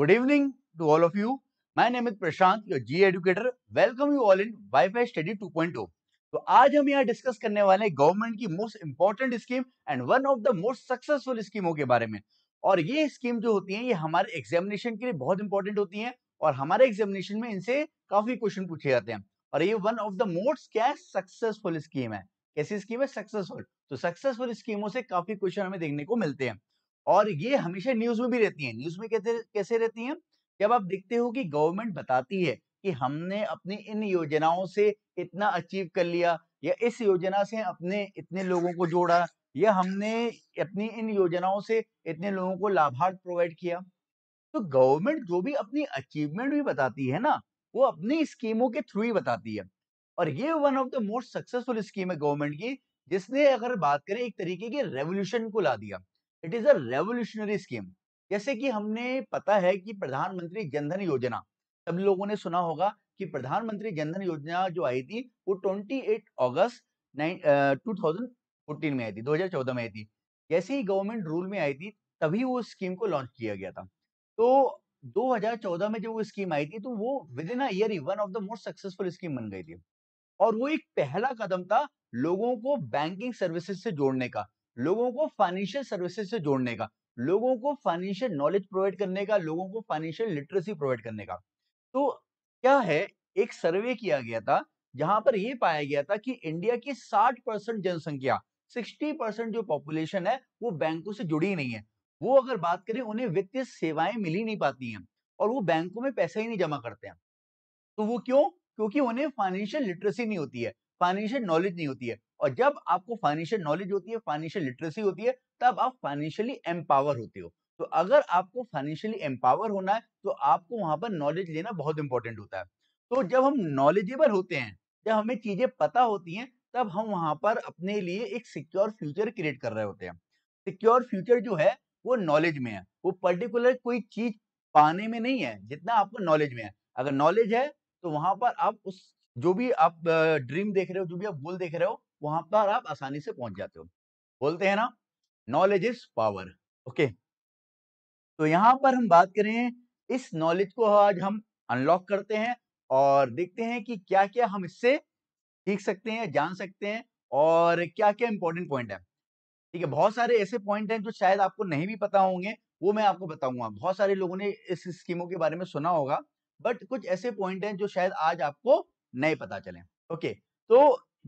Good evening to all of you my name is Prashant your G educator welcome you all in WiFi study 2.0. तो आज हम यहाँ discuss करने वाले हैं गवर्नमेंट की most important scheme and one of the most successful स्कीमों के बारे में और ये स्कीम जो होती है ये हमारे एग्जामिनेशन के लिए बहुत इंपॉर्टेंट होती है और हमारे एग्जामिनेशन में इनसे काफी क्वेश्चन पूछे जाते हैं और ये वन ऑफ द मोस्ट क्या सक्सेसफुल स्कीम है कैसी स्कीम है सक्सेसफुल तो सक्सेसफुल स्कीमों से काफी क्वेश्चन हमें देखने को मिलते हैं और ये हमेशा न्यूज में भी रहती है न्यूज में कैसे कैसे रहती है जब आप देखते हो कि गवर्नमेंट बताती है कि हमने अपनी इन योजनाओं से इतना अचीव कर लिया या इस योजना से अपने इतने लोगों को जोड़ा या हमने अपनी इन योजनाओं से इतने लोगों को लाभार्थ प्रोवाइड किया तो गवर्नमेंट जो भी अपनी अचीवमेंट भी बताती है ना वो अपनी स्कीमों के थ्रू ही बताती है और ये one of the most successful scheme है गवर्नमेंट की जिसने अगर बात करें एक तरीके के रेवोल्यूशन को ला दिया it is a revolutionary scheme जैसे कि हमने पता है कि प्रधानमंत्री जनधन योजना सब लोगों ने सुना होगा कि प्रधानमंत्री जनधन योजना जो आई थी वो 28 अगस्त टू में आई थी 2014 में आई थी जैसे ही गवर्नमेंट रूल में आई थी तभी वो स्कीम को लॉन्च किया गया था तो 2014 में जब वो स्कीम आई थी तो वो विद इन अयर ही one of the most successful scheme बन गई थी और वो एक पहला कदम था लोगों को बैंकिंग सर्विसेज से जोड़ने का लोगों को फाइनेंशियल सर्विसेज से जोड़ने का लोगों को फाइनेंशियल नॉलेज प्रोवाइड करने का लोगों को फाइनेंशियल लिटरेसी प्रोवाइड करने का तो क्या है एक सर्वे किया गया था जहां पर यह पाया गया था कि इंडिया की 60 परसेंट जनसंख्या 60 परसेंट जो पॉपुलेशन है वो बैंकों से जुड़ी नहीं है वो अगर बात करें उन्हें वित्तीय सेवाएं मिल ही नहीं पाती हैं और वो बैंकों में पैसा ही नहीं जमा करते हैं तो वो क्यों क्योंकि उन्हें फाइनेंशियल लिटरेसी नहीं होती है फाइनेंशियल नॉलेज नहीं होती है और जब आपको फाइनेंशियल नॉलेज होती है फाइनेंशियल लिटरेसी होती है तब आप फाइनेंशियली एम्पावर होते हो तो अगर आपको फाइनेंशियली एम्पावर होना है तो आपको वहां पर नॉलेज लेना बहुत इंपॉर्टेंट होता है तो जब हम नॉलेजेबल होते हैं जब हमें चीजें पता होती हैं तब हम वहां पर अपने लिए एक सिक्योर फ्यूचर क्रिएट कर रहे होते हैं सिक्योर फ्यूचर जो है वो नॉलेज में है वो पर्टिकुलर कोई चीज पाने में नहीं है जितना आपको नॉलेज में है अगर नॉलेज है तो वहां पर आप उस जो भी आप ड्रीम देख रहे हो जो भी आप गोल देख रहे हो वहां पर आप आसानी से पहुंच जाते हो बोलते हैं ना नॉलेज इज पावर ओके तो यहां पर हम बात करें इस नॉलेज को आज हम अनलॉक करते हैं और देखते हैं कि क्या क्या हम इससे सीख सकते हैं जान सकते हैं और क्या क्या इंपॉर्टेंट पॉइंट है ठीक है बहुत सारे ऐसे पॉइंट हैं जो शायद आपको नहीं भी पता होंगे वो मैं आपको बताऊंगा बहुत सारे लोगों ने इस स्कीमों के बारे में सुना होगा बट कुछ ऐसे पॉइंट हैं जो शायद आज आपको नहीं पता चले ओके तो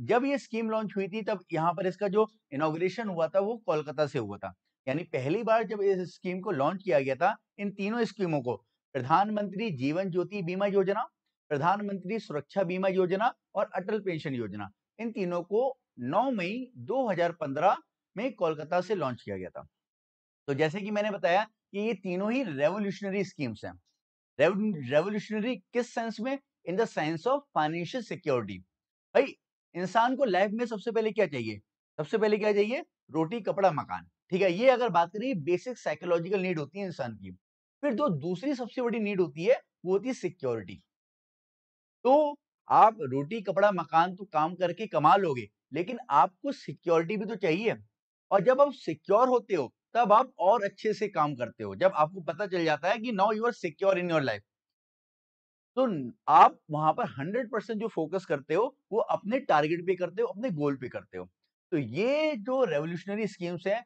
जब ये स्कीम लॉन्च हुई थी तब यहाँ पर इसका जो इनोग्रेशन हुआ था वो कोलकाता से हुआ था यानी पहली बार जब इस स्कीम को लॉन्च किया गया था इन तीनों स्कीमों को प्रधानमंत्री जीवन ज्योति बीमा योजना प्रधानमंत्री सुरक्षा बीमा योजना और अटल पेंशन योजना इन तीनों को 9 मई 2015 में कोलकाता से लॉन्च किया गया था तो जैसे कि मैंने बताया कि ये तीनों ही रेवोल्यूशनरी स्कीम्स हैं रेवोल्यूशनरी किस सेंस में in the sense of financial security भाई इंसान को लाइफ में सबसे पहले क्या चाहिए सबसे पहले क्या चाहिए रोटी कपड़ा मकान ठीक है ये अगर बात करें बेसिक साइकोलॉजिकल नीड होती है इंसान की फिर जो दूसरी सबसे बड़ी नीड होती है वो होती है सिक्योरिटी तो आप रोटी कपड़ा मकान तो काम करके कमा लोगे लेकिन आपको सिक्योरिटी भी तो चाहिए और जब आप सिक्योर होते हो तब आप और अच्छे से काम करते हो जब आपको पता चल जाता है कि now you are secure in your life तो आप वहां पर 100 परसेंट जो फोकस करते हो वो अपने टारगेट पे करते हो अपने गोल पे करते हो तो ये जो रेवोल्यूशनरी स्कीम्स है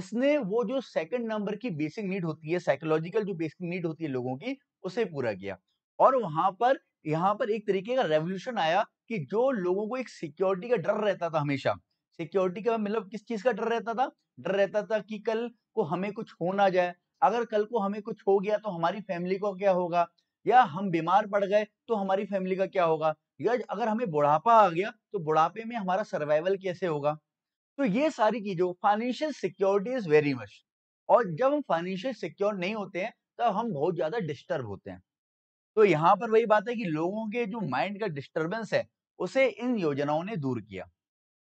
इसने वो जो सेकंड नंबर की बेसिक नीड होती है साइकोलॉजिकल जो बेसिक नीड होती है लोगों की उसे पूरा किया और वहां पर यहाँ पर एक तरीके का रेवोल्यूशन आया कि जो लोगों को एक सिक्योरिटी का डर रहता था हमेशा सिक्योरिटी का मतलब किस चीज का डर रहता था डर रहता था कि कल को हमें कुछ हो ना जाए अगर कल को हमें कुछ हो गया तो हमारी फैमिली को क्या होगा या हम बीमार पड़ गए तो हमारी फैमिली का क्या होगा या अगर हमें बुढ़ापा आ गया तो बुढ़ापे में हमारा सर्वाइवल कैसे होगा तो ये सारी चीजों financial security is very much और जब हम फाइनेंशियल सिक्योर नहीं होते हैं तब हम बहुत ज्यादा डिस्टर्ब होते हैं तो यहाँ पर वही बात है कि लोगों के जो माइंड का डिस्टर्बेंस है उसे इन योजनाओं ने दूर किया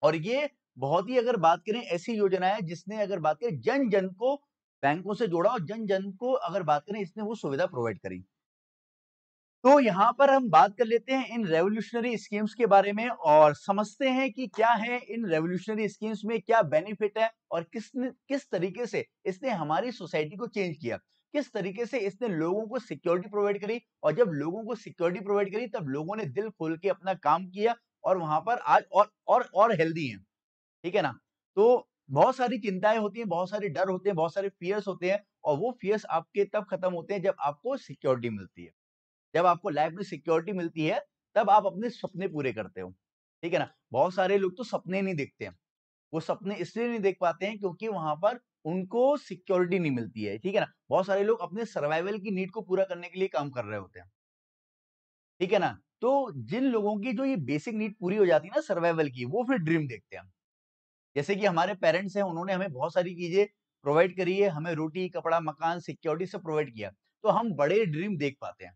और ये बहुत ही अगर बात करें ऐसी योजना है जिसने अगर बात करें जन जन को बैंकों से जोड़ा और जन जन को अगर बात करें इसने वो सुविधा प्रोवाइड करी तो यहाँ पर हम बात कर लेते हैं इन रेवोल्यूशनरी स्कीम्स के बारे में और समझते हैं कि क्या है इन रेवोल्यूशनरी स्कीम्स में क्या बेनिफिट है और किसने किस तरीके से इसने हमारी सोसाइटी को चेंज किया किस तरीके से इसने लोगों को सिक्योरिटी प्रोवाइड करी और जब लोगों को सिक्योरिटी प्रोवाइड करी तब लोगों ने दिल खोल के अपना काम किया और वहां पर आज और और और हेल्दी हैं ठीक है ना तो बहुत सारी चिंताएं होती हैं बहुत सारे डर होते हैं बहुत सारे फियर्स होते हैं और वो फियर्स आपके तब खत्म होते हैं जब आपको सिक्योरिटी मिलती है जब आपको लाइफ में सिक्योरिटी मिलती है तब आप अपने सपने पूरे करते हो ठीक है ना बहुत सारे लोग तो सपने नहीं देखते हैं वो सपने इसलिए नहीं देख पाते हैं क्योंकि वहां पर उनको सिक्योरिटी नहीं मिलती है ठीक है ना बहुत सारे लोग अपने सर्वाइवल की नीड को पूरा करने के लिए काम कर रहे होते हैं ठीक है ना तो जिन लोगों की जो ये बेसिक नीड पूरी हो जाती है ना सर्वाइवल की वो फिर ड्रीम देखते हैं जैसे कि हमारे पेरेंट्स हैं उन्होंने हमें बहुत सारी चीजें प्रोवाइड करी है हमें रोटी कपड़ा मकान सिक्योरिटी सब प्रोवाइड किया तो हम बड़े ड्रीम देख पाते हैं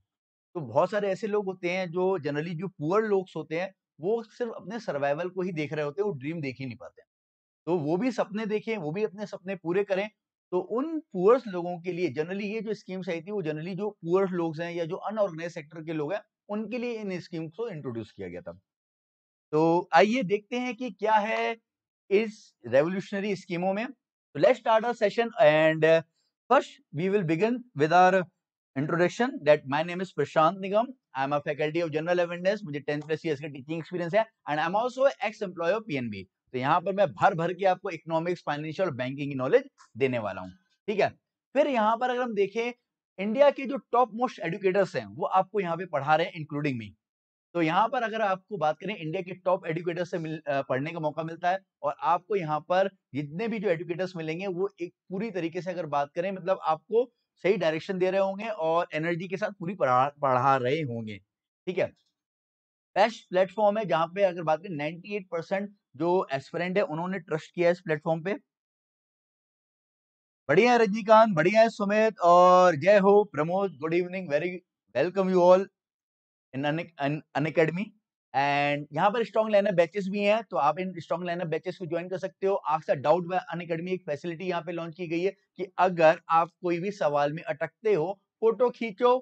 तो बहुत सारे ऐसे लोग होते हैं जो जनरली जो पुअर लोग होते हैं वो सिर्फ अपने सर्वाइवल को ही देख रहे होते हैं वो ड्रीम देख ही नहीं पाते तो वो भी सपने देखें वो भी अपने सपने पूरे करें तो उन पुअर्स लोगों के लिए जनरली ये जो स्कीम्स आई थी वो जनरली जो पुअर्स लोग हैं या जो अनऑर्गेनाइज सेक्टर के लोग हैं उनके लिए इन स्कीम्स को इंट्रोड्यूस किया गया था तो आइए देखते हैं कि क्या है इस रेवोल्यूशनरी स्कीमों में तो let's start our session and first we will begin with our introduction that my name is Prashant Nigam I am a faculty of general awareness मुझे 10 प्लस ईयर का टीचिंग एक्सपीरियंस है and I am also ex employ of PNB तो यहाँ पर मैं भर भर के आपको इकोनॉमिक्स फाइनेंशियल बैंकिंग की नॉलेज देने वाला हूँ ठीक है फिर यहाँ पर अगर हम देखें इंडिया के जो टॉप मोस्ट एडुकेटर्स हैं वो आपको यहाँ पे पढ़ा रहे हैं इंक्लूडिंग मी तो यहाँ पर अगर आपको बात करें इंडिया के टॉप एडुकेटर्स से मिल, पढ़ने का मौका मिलता है और आपको यहाँ पर जितने भी जो एडुकेटर्स मिलेंगे वो एक पूरी तरीके से अगर बात करें मतलब आपको सही डायरेक्शन दे रहे होंगे और एनर्जी के साथ पूरी पढ़ा रहे होंगे ठीक है बेस्ट प्लेटफॉर्म है जहां पे अगर बात करें 98 परसेंट जो एस्परेंट है उन्होंने ट्रस्ट किया इस प्लेटफॉर्म पे बढ़िया है रजनीकांत बढ़िया है सुमित और जय हो Pramod good evening very welcome you all in Unacademy and यहाँ पर स्ट्रॉन्ग लाइनअप बैचेस भी हैं तो आप इन स्ट्रॉन्ग लाइनअप बैचेस को ज्वाइन कर सकते हो आपका डाउट अन अकेडमी एक फैसिलिटी यहाँ पे लॉन्च की गई है कि अगर आप कोई भी सवाल में अटकते हो फोटो खींचो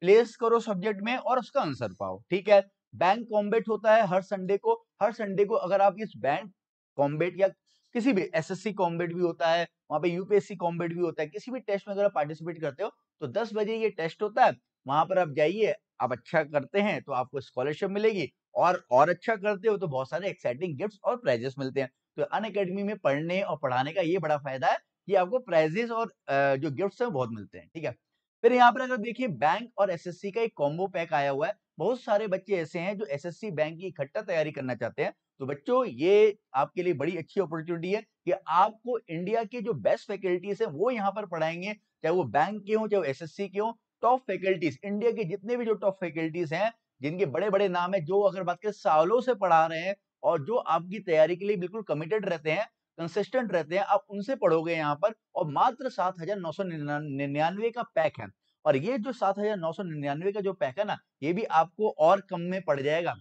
प्लेस करो सब्जेक्ट में और उसका आंसर पाओ ठीक है बैंक कॉम्बेट होता है हर संडे को हर संडे को अगर आप इस बैंक कॉम्बेट या किसी भी एस कॉम्बेट भी होता है वहाँ पे यूपीएससी कॉम्बेट भी होता है किसी भी टेस्ट में अगर आप पार्टिसिपेट करते हो तो दस बजे ये टेस्ट होता है वहां पर आप जाइए आप अच्छा करते हैं तो आपको स्कॉलरशिप मिलेगी और और अच्छा करते हो तो बहुत सारे एक्साइटिंग गिफ्ट और प्राइजेस मिलते हैं तो अन अकेडमी में पढ़ने और पढ़ाने का ये बड़ा फायदा है कि आपको प्राइजेस और जो गिफ्ट है बहुत मिलते हैं ठीक है फिर यहाँ पर अगर देखिए बैंक और एसएससी का एक कॉम्बो पैक आया हुआ है बहुत सारे बच्चे ऐसे हैं जो एसएससी बैंक की इकट्ठा तैयारी करना चाहते हैं तो बच्चों ये आपके लिए बड़ी अच्छी अपॉर्चुनिटी है कि आपको इंडिया के जो बेस्ट फैकल्टीज है वो यहाँ पर पढ़ाएंगे चाहे वो बैंक के हों चाहे वो एसएससी के हों टॉप फैकल्टीज इंडिया के जितने भी जो टॉप फैकल्टीज हैं जिनके बड़े बड़े नाम है जो अगर बात करें सालों से पढ़ा रहे हैं और जो आपकी तैयारी के लिए बिल्कुल कमिटेड रहते हैं कंसिस्टेंट रहते हैं आप उनसे पढ़ोगे यहाँ पर और मात्र सात हजार नौ सौ निन्यानवे का पैक है और ये जो सात हजार नौ सौ निन्यानवे का जो पैक है ना ये भी आपको और कम में पड़ जाएगा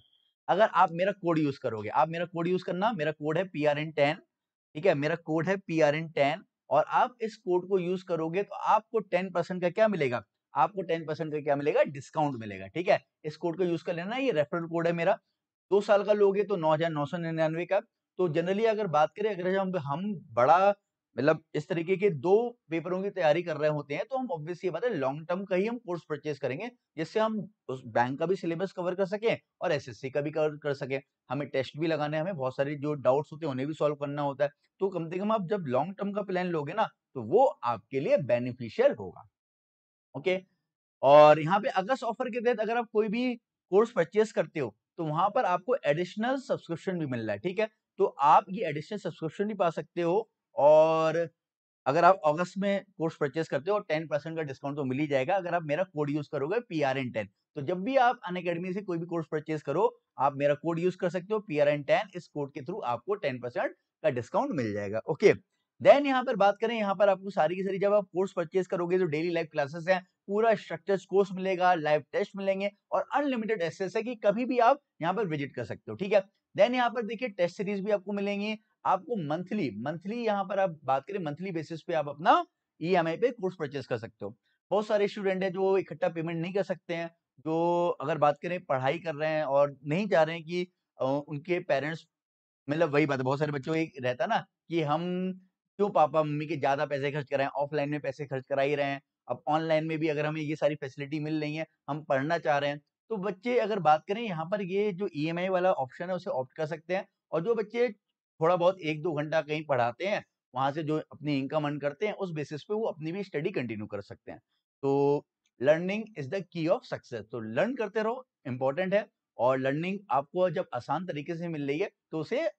अगर आप मेरा कोड यूज करोगे आप मेरा कोड यूज करना मेरा कोड है पी आर एन टेन ठीक है मेरा कोड है पी आर एन टेन और आप इस कोड को यूज करोगे तो आपको टेन परसेंट का क्या मिलेगा आपको टेन परसेंट का क्या मिलेगा डिस्काउंट मिलेगा ठीक है इस कोड को यूज कर लेना ये रेफरल कोड है मेरा दो साल का लोगे तो नौ हजार नौ सौ निन्यानवे का तो जनरली अगर बात करें अगर हम हम बड़ा मतलब इस तरीके के दो पेपरों की तैयारी कर रहे होते हैं तो हम ऑब्वियसली बात है लॉन्ग टर्म का ही हम कोर्स परचेज करेंगे जिससे हम उस बैंक का भी सिलेबस कवर कर सकें और एसएससी का भी कवर कर सकें हमें टेस्ट भी लगाने हमें बहुत सारे जो डाउट्स होते हैं उन्हें भी सॉल्व करना होता है तो कम से कम आप जब लॉन्ग टर्म का प्लान लोगे ना तो वो आपके लिए बेनिफिशियल होगा ओके और यहाँ पे अगस्त ऑफर के तहत अगर आप कोई भी कोर्स परचेस करते हो तो वहां पर आपको एडिशनल सब्सक्रिप्शन भी मिल रहा है ठीक है तो आप ये एडिशनल सब्सक्रिप्शन भी पा सकते हो और अगर आप अगस्त में कोर्स परचेस करते हो और टेन परसेंट का डिस्काउंट तो मिल ही जाएगा अगर आप मेरा कोड यूज करोगे पी आर एन टेन तो जब भी आप अन अकेडमी से कोई भी कोर्स परचेस करो आप मेरा कोड यूज कर सकते हो पी आर एन टेन इस कोड के थ्रू आपको टेन परसेंट का डिस्काउंट मिल जाएगा ओके देन यहाँ पर बात करें यहाँ पर आपको सारी की सारी जब आप कोर्स परचेज करोगे जो डेली लाइव क्लासेस हैं पूरा स्ट्रक्चर्स कोर्स मिलेगा लाइव टेस्ट मिलेंगे और अनलिमिटेड एक्सेस है कि कभी भी आप यहाँ पर विजिट कर सकते हो ठीक है देन यहाँ पर देखिए टेस्ट सीरीज भी आपको मिलेंगी आपको मंथली मंथली यहाँ पर आप बात करें मंथली बेसिस पे आप अपना ई e पे कोर्स परचेज कर सकते हो बहुत सारे स्टूडेंट है जो इकट्ठा पेमेंट नहीं कर सकते हैं जो अगर बात करें पढ़ाई कर रहे हैं और नहीं चाह रहे हैं कि उनके पेरेंट्स मतलब वही बात है बहुत सारे बच्चों एक रहता ना कि हम क्यों पापा मम्मी के ज्यादा पैसे खर्च कराएं ऑफलाइन में पैसे खर्च करा ही रहे हैं अब ऑनलाइन में भी अगर हमें ये सारी फैसिलिटी मिल रही है हम पढ़ना चाह रहे हैं तो बच्चे अगर बात करें यहाँ पर ये जो ई e वाला ऑप्शन है उसे ऑप्ट कर सकते हैं और जो बच्चे थोड़ा बहुत एक दो घंटा कहीं पढ़ाते हैं वहां से जो अपनी इनकम अर्न करते हैं उस बेसिस पे वो अपनी भी स्टडी कंटिन्यू कर सकते हैं तो learning is the key of success तो लर्न करते रहो इम्पोर्टेंट है और लर्निंग आपको जब आसान तरीके से मिल रही है तो उसे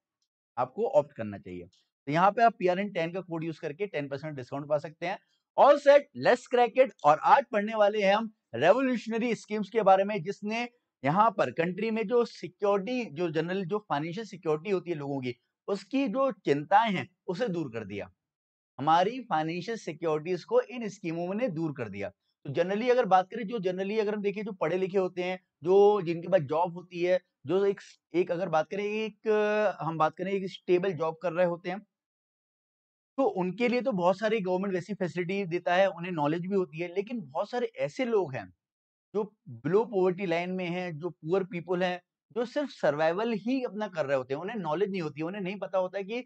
आपको ऑप्ट करना चाहिए तो यहाँ पे आप पी आर एन टेन का कोड यूज करके टेन परसेंट डिस्काउंट पा सकते हैं ऑल सेट लेस क्रैकेट और आज पढ़ने वाले हैं हम रेवोल्यूशनरी स्कीम्स के बारे में जिसने यहाँ पर कंट्री में जो सिक्योरिटी जो जनरल जो फाइनेंशियल सिक्योरिटी होती है लोगों की उसकी जो चिंताएं हैं उसे दूर कर दिया हमारी फाइनेंशियल सिक्योरिटीज को इन स्कीमों ने दूर कर दिया तो जनरली अगर बात करें जो जनरली अगर हम देखें जो पढ़े लिखे होते हैं जो जिनके पास जॉब होती है जो एक एक अगर बात करें एक हम बात करें एक स्टेबल जॉब कर रहे होते हैं तो उनके लिए तो बहुत सारी गवर्नमेंट वैसी फैसिलिटी देता है उन्हें नॉलेज भी होती है लेकिन बहुत सारे ऐसे लोग हैं जो बिलो पॉवर्टी लाइन में हैं जो पुअर पीपल हैं जो सिर्फ सर्वाइवल ही अपना कर रहे होते हैं उन्हें नॉलेज नहीं होती है उन्हें नहीं पता होता है कि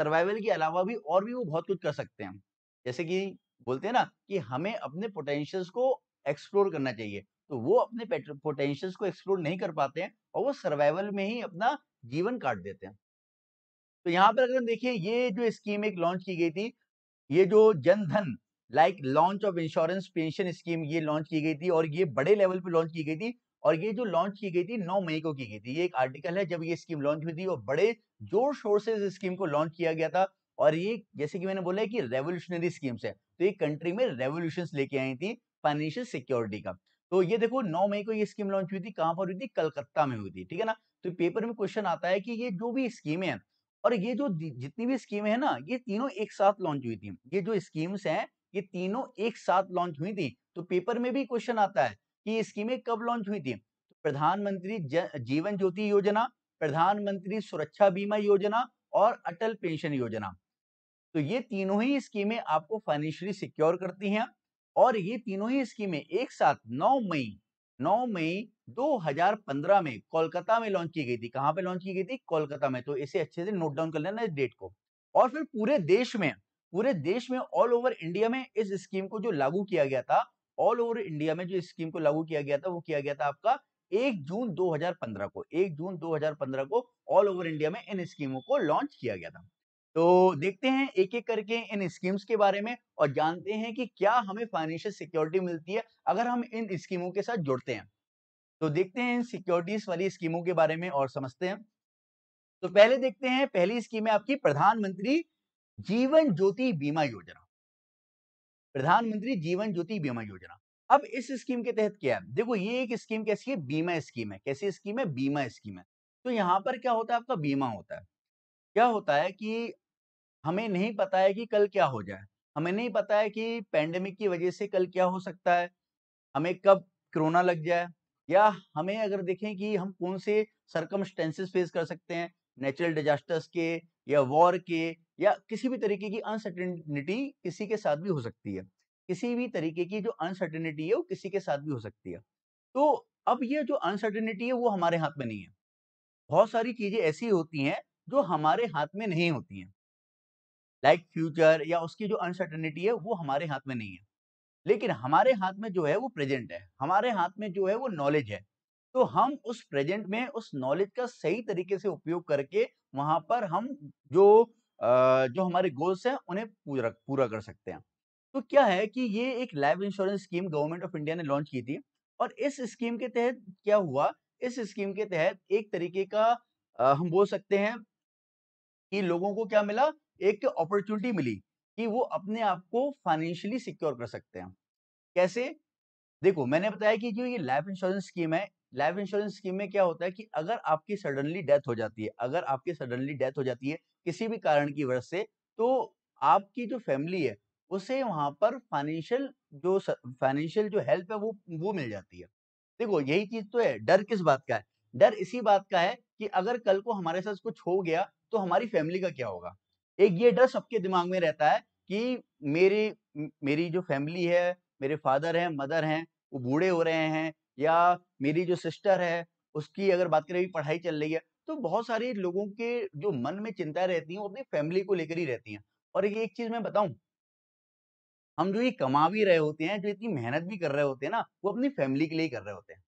सर्वाइवल के अलावा भी और भी वो बहुत कुछ कर सकते हैं जैसे कि बोलते हैं ना कि हमें अपने पोटेंशियल्स को एक्सप्लोर करना चाहिए तो वो अपने पोटेंशियल्स को एक्सप्लोर नहीं कर पाते हैं और वो सर्वाइवल में ही अपना जीवन काट देते हैं तो यहाँ पर अगर हम देखें ये जो स्कीम एक लॉन्च की गई थी ये जो Jan Dhan like launch of insurance pension scheme ये लॉन्च की गई थी और ये बड़े लेवल पे लॉन्च की गई थी और ये जो लॉन्च की गई थी 9 मई को की गई थी ये एक आर्टिकल है जब ये स्कीम लॉन्च हुई थी और बड़े जोर शोर से इस स्कीम को लॉन्च किया गया था और ये जैसे कि मैंने बोला है कि रेवोल्यूशनरी स्कीम्स है तो ये कंट्री में रेवोल्यूशन लेके आई थी फाइनेंशियल सिक्योरिटी का तो ये देखो 9 मई को ये स्कीम लॉन्च हुई थी कहां पर हुई थी कलकत्ता में हुई थी ठीक है ना तो पेपर में क्वेश्चन आता है कि ये जो भी स्कीमें हैं और ये जो जितनी भी स्कीम हैं ना ये तीनों एक साथ लॉन्च हुई थी ये जो स्कीम्स हैं ये तीनों एक साथ लॉन्च हुई थी तो पेपर में भी क्वेश्चन आता है कि ये स्कीमें कब लॉन्च हुई थी तो प्रधानमंत्री जीवन ज्योति योजना प्रधानमंत्री सुरक्षा बीमा योजना और अटल पेंशन योजना तो ये तीनों ही स्कीमें आपको फाइनेंशियली सिक्योर करती हैं और ये तीनों ही स्कीमें एक साथ 9 मई 9 मई 2015 में कोलकाता में लॉन्च की गई थी कहां पे लॉन्च की गई थी कोलकाता में तो इसे अच्छे से नोट डाउन कर लेना इस डेट को और फिर पूरे देश में पूरे देश में ऑल ओवर इंडिया में इस स्कीम को जो लागू किया गया था ऑल ओवर इंडिया में जो स्कीम को लागू किया गया था वो किया गया था आपका एक जून 2015 को एक जून 2015 को ऑल ओवर इंडिया में इन स्कीमों को लॉन्च किया गया था तो देखते हैं एक एक करके इन स्कीम्स के बारे में और जानते हैं कि क्या हमें फाइनेंशियल सिक्योरिटी मिलती है अगर हम इन स्कीमों के साथ जुड़ते हैं तो देखते हैं इन सिक्योरिटीज वाली स्कीमों के बारे में और समझते हैं तो पहले देखते हैं पहली स्कीम है आपकी प्रधानमंत्री जीवन ज्योति बीमा योजना प्रधानमंत्री जीवन ज्योति बीमा योजना अब इस स्कीम के तहत क्या है देखो ये एक स्कीम कैसी है बीमा स्कीम है कैसी स्कीम है बीमा स्कीम है तो यहाँ पर क्या होता है आपका बीमा होता है क्या होता है कि हमें नहीं पता है कि कल क्या हो जाए हमें नहीं पता है कि पैंडमिक की वजह से कल क्या हो सकता है हमें कब कोरोना लग जाए या हमें अगर देखें कि हम कौन से सरकमस्टेंसेज फेस कर सकते हैं नेचुरल डिजास्टर्स के या वॉर के या किसी भी तरीके की अनसर्टेनिटी किसी के साथ भी हो सकती है किसी भी तरीके की जो अनसर्टेनिटी है वो किसी के साथ भी हो सकती है तो अब ये जो अनसर्टेनिटी है वो हमारे हाथ में नहीं है बहुत सारी चीज़ें ऐसी होती हैं जो हमारे हाथ में नहीं होती हैं लाइक फ्यूचर या उसकी जो अनसर्टनिटी है वो हमारे हाथ में नहीं है लेकिन हमारे हाथ में जो है वो प्रेजेंट है हमारे हाथ में जो है वो नॉलेज है तो हम उस प्रेजेंट में उस नॉलेज का सही तरीके से उपयोग करके वहां पर हम जो जो हमारे गोल्स हैं उन्हें पूरा पूरा कर सकते हैं तो क्या है कि ये एक life insurance scheme government of India ने लॉन्च की थी और इस स्कीम के तहत क्या हुआ इस स्कीम के तहत एक तरीके का हम बोल सकते हैं कि लोगों को क्या मिला एक अपॉर्चुनिटी तो मिली कि वो अपने आप को फाइनेंशियली सिक्योर कर सकते हैं कैसे देखो मैंने बताया कि जो ये लाइफ इंश्योरेंस स्कीम है लाइफ इंश्योरेंस स्कीम में क्या होता है कि अगर आपकी सडनली डेथ हो जाती है अगर आपकी सडनली डेथ हो जाती है किसी भी कारण की वजह से तो आपकी जो फैमिली है उसे वहां पर फाइनेंशियल जो फाइनेंशियल जो हेल्प है वो वो मिल जाती है देखो यही चीज तो है डर किस बात का है डर इसी बात का है कि अगर कल को हमारे साथ कुछ हो गया तो हमारी फैमिली का क्या होगा एक ये डर सबके दिमाग में रहता है कि मेरी मेरी जो फैमिली है मेरे फादर हैं मदर हैं वो बूढ़े हो रहे हैं या मेरी जो सिस्टर है उसकी अगर बात करें पढ़ाई चल रही है तो बहुत सारे लोगों के जो मन में चिंता रहती है वो अपनी फैमिली को लेकर ही रहती हैं और एक चीज मैं बताऊं हम जो ये कमा भी रहे होते हैं जो इतनी मेहनत भी कर रहे होते हैं ना वो अपनी फैमिली के लिए कर रहे होते हैं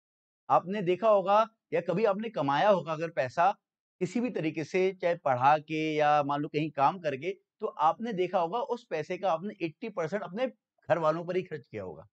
आपने देखा होगा या कभी आपने कमाया होगा अगर पैसा किसी भी तरीके से चाहे पढ़ा के या मान लो कहीं काम करके तो आपने देखा होगा उस पैसे का आपने 80 परसेंट अपने घर वालों पर ही खर्च किया होगा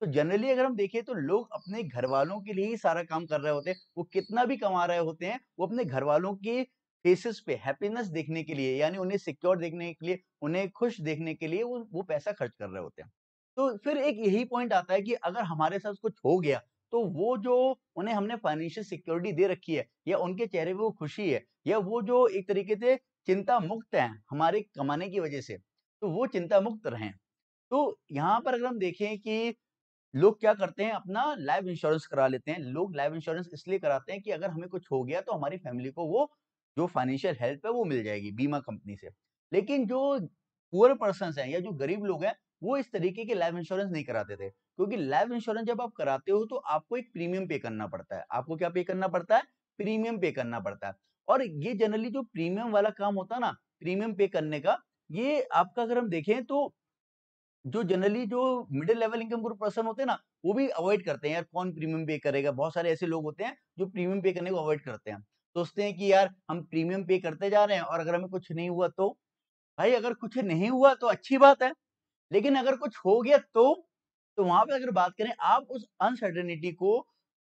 तो जनरली अगर हम देखें तो लोग अपने घर वालों के लिए ही सारा काम कर रहे होते हैं वो कितना भी कमा रहे होते हैं वो अपने घर वालों के फेसेस पे हैप्पीनेस देखने के लिए यानी उन्हें सिक्योर देखने के लिए उन्हें खुश देखने के लिए वो वो पैसा खर्च कर रहे होते हैं तो फिर एक यही पॉइंट आता है कि अगर हमारे साथ कुछ हो गया तो वो जो उन्हें हमने फाइनेंशियल सिक्योरिटी दे रखी है या उनके चेहरे पे वो खुशी है या वो जो एक तरीके से चिंता मुक्त है हमारे कमाने की वजह से तो वो चिंता मुक्त रहे तो यहाँ पर अगर हम देखें कि लोग क्या करते हैं अपना लाइफ इंश्योरेंस करा लेते हैं लोग लाइफ इंश्योरेंस इसलिए कराते हैं कि अगर हमें कुछ हो गया तो हमारी फैमिली को वो जो फाइनेंशियल हेल्प है वो मिल जाएगी बीमा कंपनी से लेकिन जो पुअर पर्सन है या जो गरीब लोग हैं वो इस तरीके के लाइफ इंश्योरेंस नहीं कराते थे क्योंकि लाइफ इंश्योरेंस जब आप कराते हो तो आपको एक प्रीमियम पे करना पड़ता है आपको क्या पे करना पड़ता है प्रीमियम पे करना पड़ता है और ये जनरली जो प्रीमियम वाला काम होता है ना प्रीमियम पे करने का ये आपका अगर हम देखें तो जो जनरली जो middle level income group person होते हैं ना वो भी अवॉइड करते हैं यार कौन प्रीमियम पे करेगा बहुत सारे ऐसे लोग होते हैं जो प्रीमियम पे करने को अवॉइड करते हैं सोचते हैं कि यार हम प्रीमियम पे करते जा रहे हैं और अगर हमें कुछ नहीं हुआ तो भाई अगर कुछ नहीं हुआ तो अच्छी बात है लेकिन अगर कुछ हो गया तो तो वहां पे अगर बात करें आप उस अनसर्टेनिटी को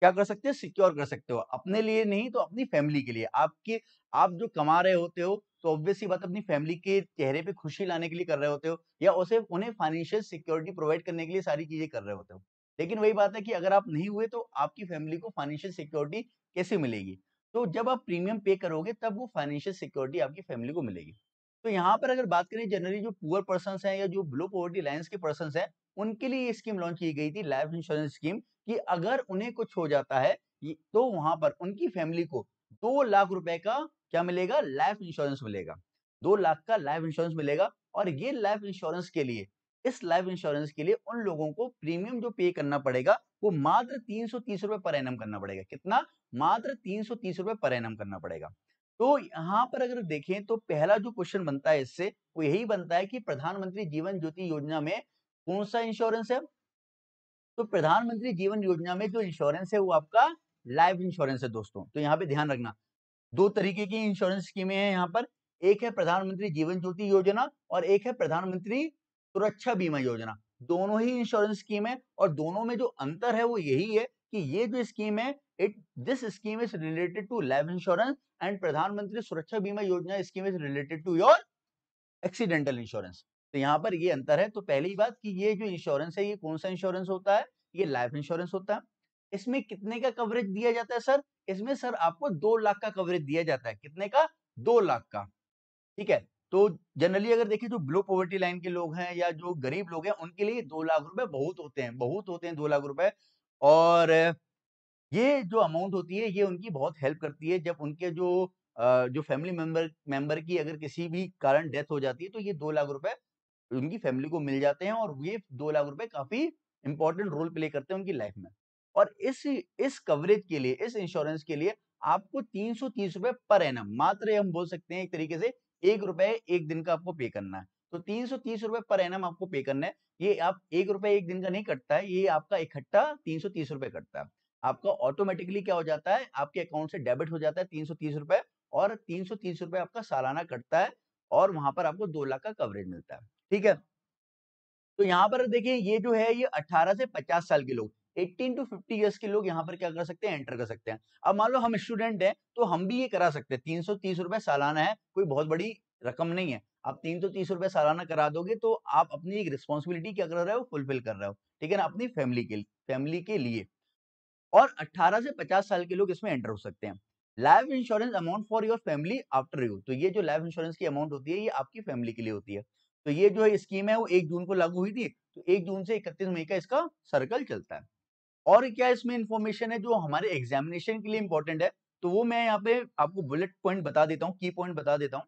क्या कर सकते हो सिक्योर कर सकते हो अपने लिए नहीं तो अपनी फैमिली के लिए आपके आप जो कमा रहे होते हो तो ऑब्वियसली बात अपनी फैमिली के चेहरे पे खुशी लाने के लिए कर रहे होते हो या उसे उन्हें फाइनेंशियल सिक्योरिटी प्रोवाइड करने के लिए सारी चीजें कर रहे होते हो लेकिन वही बात है कि अगर आप नहीं हुए तो आपकी फैमिली को फाइनेंशियल सिक्योरिटी कैसे मिलेगी तो जब आप प्रीमियम पे करोगे तब वो फाइनेंशियल सिक्योरिटी आपकी फैमिली को मिलेगी तो यहाँ पर अगर बात करें जनरली जो पुअर पर्सन है या जो बिलो पॉवर्टी लाइन के पर्सन है उनके लिए ये स्कीम लॉन्च की गई थी लाइफ इंश्योरेंस स्कीम कि अगर उन्हें कुछ हो जाता है तो वहां पर उनकी फैमिली को दो लाख रुपए का क्या मिलेगा लाइफ इंश्योरेंस मिलेगा दो लाख का लाइफ इंश्योरेंस मिलेगा और ये लाइफ इंश्योरेंस के लिए इस लाइफ इंश्योरेंस के लिए उन लोगों को प्रीमियम जो पे करना पड़ेगा वो मात्र तीन सौ तीस रुपए पर एनम करना पड़ेगा कितना मात्र तीन सौ तीस रुपए पर एनम करना पड़ेगा तो यहाँ पर अगर देखें तो पहला जो क्वेश्चन बनता है इससे वो यही बनता है कि प्रधानमंत्री जीवन ज्योति योजना में कौन सा इंश्योरेंस है तो प्रधानमंत्री जीवन योजना में जो इंश्योरेंस है वो आपका लाइफ इंश्योरेंस है दोस्तों तो यहाँ पे ध्यान रखना दो तरीके की इंश्योरेंस स्कीमें हैं यहाँ पर एक है प्रधानमंत्री जीवन ज्योति योजना और एक है प्रधानमंत्री सुरक्षा बीमा योजना दोनों ही इंश्योरेंस स्कीम है और दोनों में जो अंतर है वो यही है कि ये जो स्कीम है it this scheme is related to life insurance and Pradhan Mantri Suraksha Bima Yojana scheme is related to your accidental insurance तो यहाँ पर ये अंतर है तो पहली बात कि ये जो इंश्योरेंस है ये कौन सा इंश्योरेंस होता है ये लाइफ इंश्योरेंस होता है इसमें कितने का कवरेज दिया जाता है सर इसमें सर आपको दो लाख का कवरेज दिया जाता है कितने का दो लाख का ठीक है तो जनरली अगर देखिए जो ब्लू पॉवर्टी लाइन के लोग हैं या जो गरीब लोग हैं उनके लिए दो लाख रुपए बहुत होते हैं बहुत होते हैं दो लाख रुपए और ये जो अमाउंट होती है ये उनकी बहुत हेल्प करती है जब उनके जो जो फैमिली मेंबर मेंबर की अगर किसी भी कारण डेथ हो जाती है तो ये दो लाख रुपए उनकी फैमिली को मिल जाते हैं और ये दो लाख रुपए काफी इंपॉर्टेंट रोल प्ले करते हैं उनकी लाइफ में और इस इस कवरेज के लिए इस इंश्योरेंस के लिए आपको तीन सौ तीस रुपए पर एनम मात्र हम बोल सकते हैं एक तरीके से एक रुपए एक दिन का आपको पे करना है तो तीन सौ तीस रुपए पर एन आपको पे करना है ये आप एक रुपए एक दिन का नहीं कटता है ये आपका इकट्ठा तीन सौ तीस रुपए कटता है आपका ऑटोमेटिकली क्या हो जाता है आपके अकाउंट से डेबिट हो जाता है तीन सौ तीस रुपए और तीन सौ तीस रुपए आपका सालाना कटता है और वहां पर आपको दो लाख का कवरेज मिलता है ठीक है तो यहाँ पर देखिए ये जो है ये 18 से 50 साल के लोग 18 टू 50 ईयर्स के लोग यहाँ पर क्या कर सकते हैं एंटर कर सकते हैं अब मान लो हम स्टूडेंट हैं तो हम भी ये करा सकते हैं तीन सौ तीस रुपए सालाना है कोई बहुत बड़ी रकम नहीं है आप तीन सौ तीस रुपए सालाना करा दोगे तो आप अपनी एक रिस्पॉन्सिबिलिटी क्या कर रहे हो फुलफिल कर रहे हो ठीक है ना अपनी फैमिली के फैमिली के लिए और 18 से 50 साल के लोग इसमें एंटर हो सकते हैं life insurance amount for your family after you तो ये जो लाइफ इंश्योरेंस की अमाउंट होती है ये आपकी फैमिली के लिए होती है तो ये जो है स्कीम है वो एक जून को लागू हुई थी तो एक जून से इकतीस मई का इसका सर्कल चलता है और क्या इसमें इंफॉर्मेशन है जो हमारे एग्जामिनेशन के लिए इंपॉर्टेंट है तो वो मैं यहाँ पे आपको बुलेट पॉइंट बता देता हूँ की पॉइंट बता देता हूँ